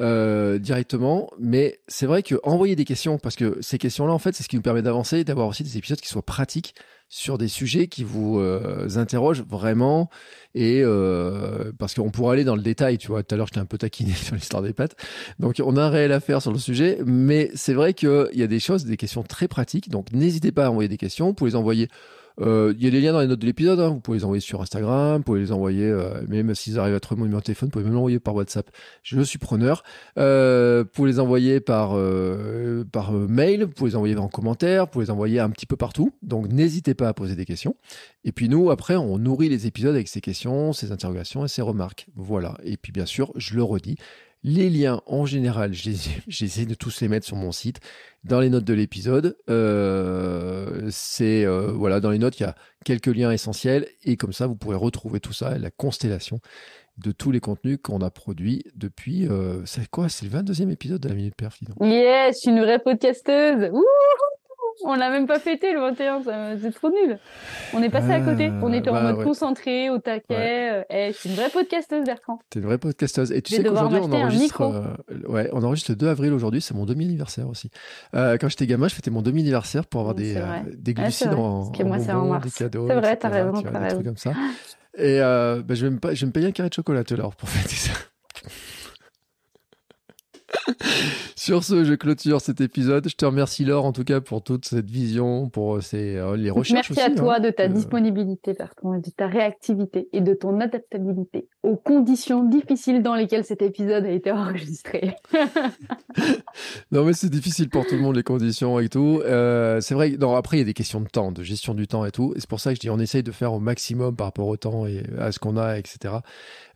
euh, directement. Mais c'est vrai que envoyer des questions, parce que ces questions-là, en fait, c'est ce qui nous permet d'avancer, et d'avoir aussi des épisodes qui soient pratiques sur des sujets qui vous euh, interrogent vraiment et euh, parce qu'on pourrait aller dans le détail, tu vois, tout à l'heure j'étais un peu taquiné sur l'histoire des pattes. Donc on a un réel affaire sur le sujet, mais c'est vrai qu'il y a des choses, des questions très pratiques. Donc n'hésitez pas à envoyer des questions, vous pouvez les envoyer euh, il y a des liens dans les notes de l'épisode. Hein. Vous pouvez les envoyer sur Instagram, vous pouvez les envoyer, euh, même s'ils arrivent à trouver mon numéro de téléphone, vous pouvez même l'envoyer par WhatsApp. Je suis preneur. Euh, vous pouvez les envoyer par, par mail, vous pouvez les envoyer en commentaire, vous pouvez les envoyer un petit peu partout. Donc n'hésitez pas à poser des questions. Et puis nous, après, on nourrit les épisodes avec ces questions, ces interrogations et ces remarques. Voilà. Et puis bien sûr, je le redis, les liens, en général, j'essaie de tous les mettre sur mon site, dans les notes de l'épisode. Euh, c'est euh, voilà, dans les notes, il y a quelques liens essentiels et comme ça, vous pourrez retrouver tout ça, la constellation de tous les contenus qu'on a produits depuis. Euh, c'est quoi C'est le 22e épisode de la Minute Perfide Yes, une vraie podcasteuse. Wouhou on l'a même pas fêté le 21, c'est trop nul. On est passé à côté. Euh, on était en bah mode concentré, au taquet. c'est euh, Hey, eh, je une vraie podcasteuse, Bertrand. T'es une vraie podcasteuse. Et tu sais qu'aujourd'hui, on enregistre. Euh, ouais, on enregistre le 2 avril aujourd'hui. C'est mon demi-anniversaire aussi. quand j'étais gamin, je fêtais mon demi-anniversaire pour avoir des, des ah, glucides en, en mars. C'est vrai, t'as raison, t'as raison. comme ça. Et bah, je, vais me, je me payer un carré de chocolat tout à l'heure pour fêter ça. Sur ce, je clôture cet épisode. Je te remercie Laure en tout cas pour toute cette vision, pour euh, ces, euh, les recherches. Merci à hein, toi de ta disponibilité, de ta réactivité et de ton adaptabilité aux conditions difficiles dans lesquelles cet épisode a été enregistré. non mais c'est difficile pour tout le monde les conditions et tout. Euh, c'est vrai. Non, après il y a des questions de temps, de gestion du temps et tout. Et c'est pour ça que je dis on essaye de faire au maximum par rapport au temps et à ce qu'on a, etc.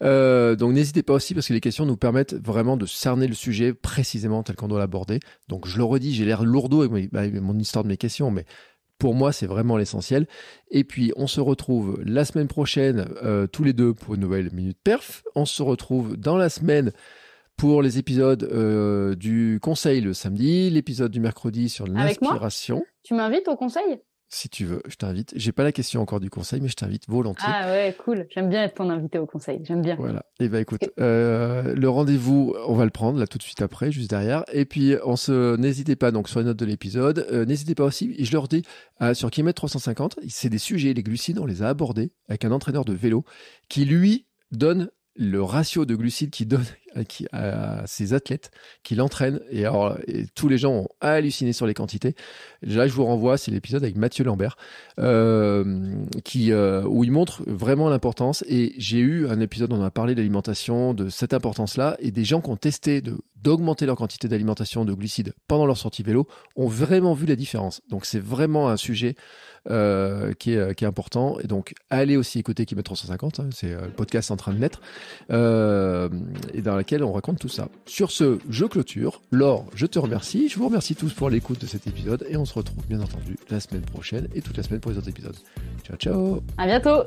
donc n'hésitez pas aussi parce que les questions nous permettent vraiment de cerner le sujet précisément tel qu'on doit l'aborder. Donc je le redis, j'ai l'air lourdeau avec bah, mon histoire de mes questions, mais pour moi, c'est vraiment l'essentiel. Et puis, on se retrouve la semaine prochaine, euh, tous les deux, pour une nouvelle Minute Perf. On se retrouve dans la semaine pour les épisodes euh, du conseil le samedi, l'épisode du mercredi sur l'inspiration. Tu m'invites au conseil si tu veux, je t'invite. J'ai pas la question encore du conseil, mais je t'invite volontiers. Ah ouais, cool. J'aime bien être ton invité au conseil. J'aime bien. Voilà. Et eh ben écoute, euh, le rendez-vous, on va le prendre là tout de suite après, juste derrière. Et puis on se, n'hésitez pas donc sur les notes de l'épisode. Euh, n'hésitez pas aussi, je leur dis euh, sur Kimet 350, c'est des sujets, les glucides, on les a abordés avec un entraîneur de vélo qui lui donne le ratio de glucides qu'il donne à, qui, ses athlètes qui l'entraînent. Et alors, tous les gens ont halluciné sur les quantités. Là, je vous renvoie, c'est l'épisode avec Mathieu Lambert, euh, qui, euh, où il montre vraiment l'importance. Et j'ai eu un épisode où on a parlé d'alimentation, de cette importance-là, et des gens qui ont testé d'augmenter leur quantité d'alimentation de glucides pendant leur sortie vélo ont vraiment vu la différence. Donc, c'est vraiment un sujet euh, qui, est, qui, est, important. Et donc, allez aussi écouter Kimet 350, hein, c'est le podcast en train de naître. et dans laquelle on raconte tout ça. Sur ce, je clôture. Laure, je te remercie. Je vous remercie tous pour l'écoute de cet épisode et on se retrouve bien entendu la semaine prochaine et toute la semaine pour les autres épisodes. Ciao, ciao. À bientôt.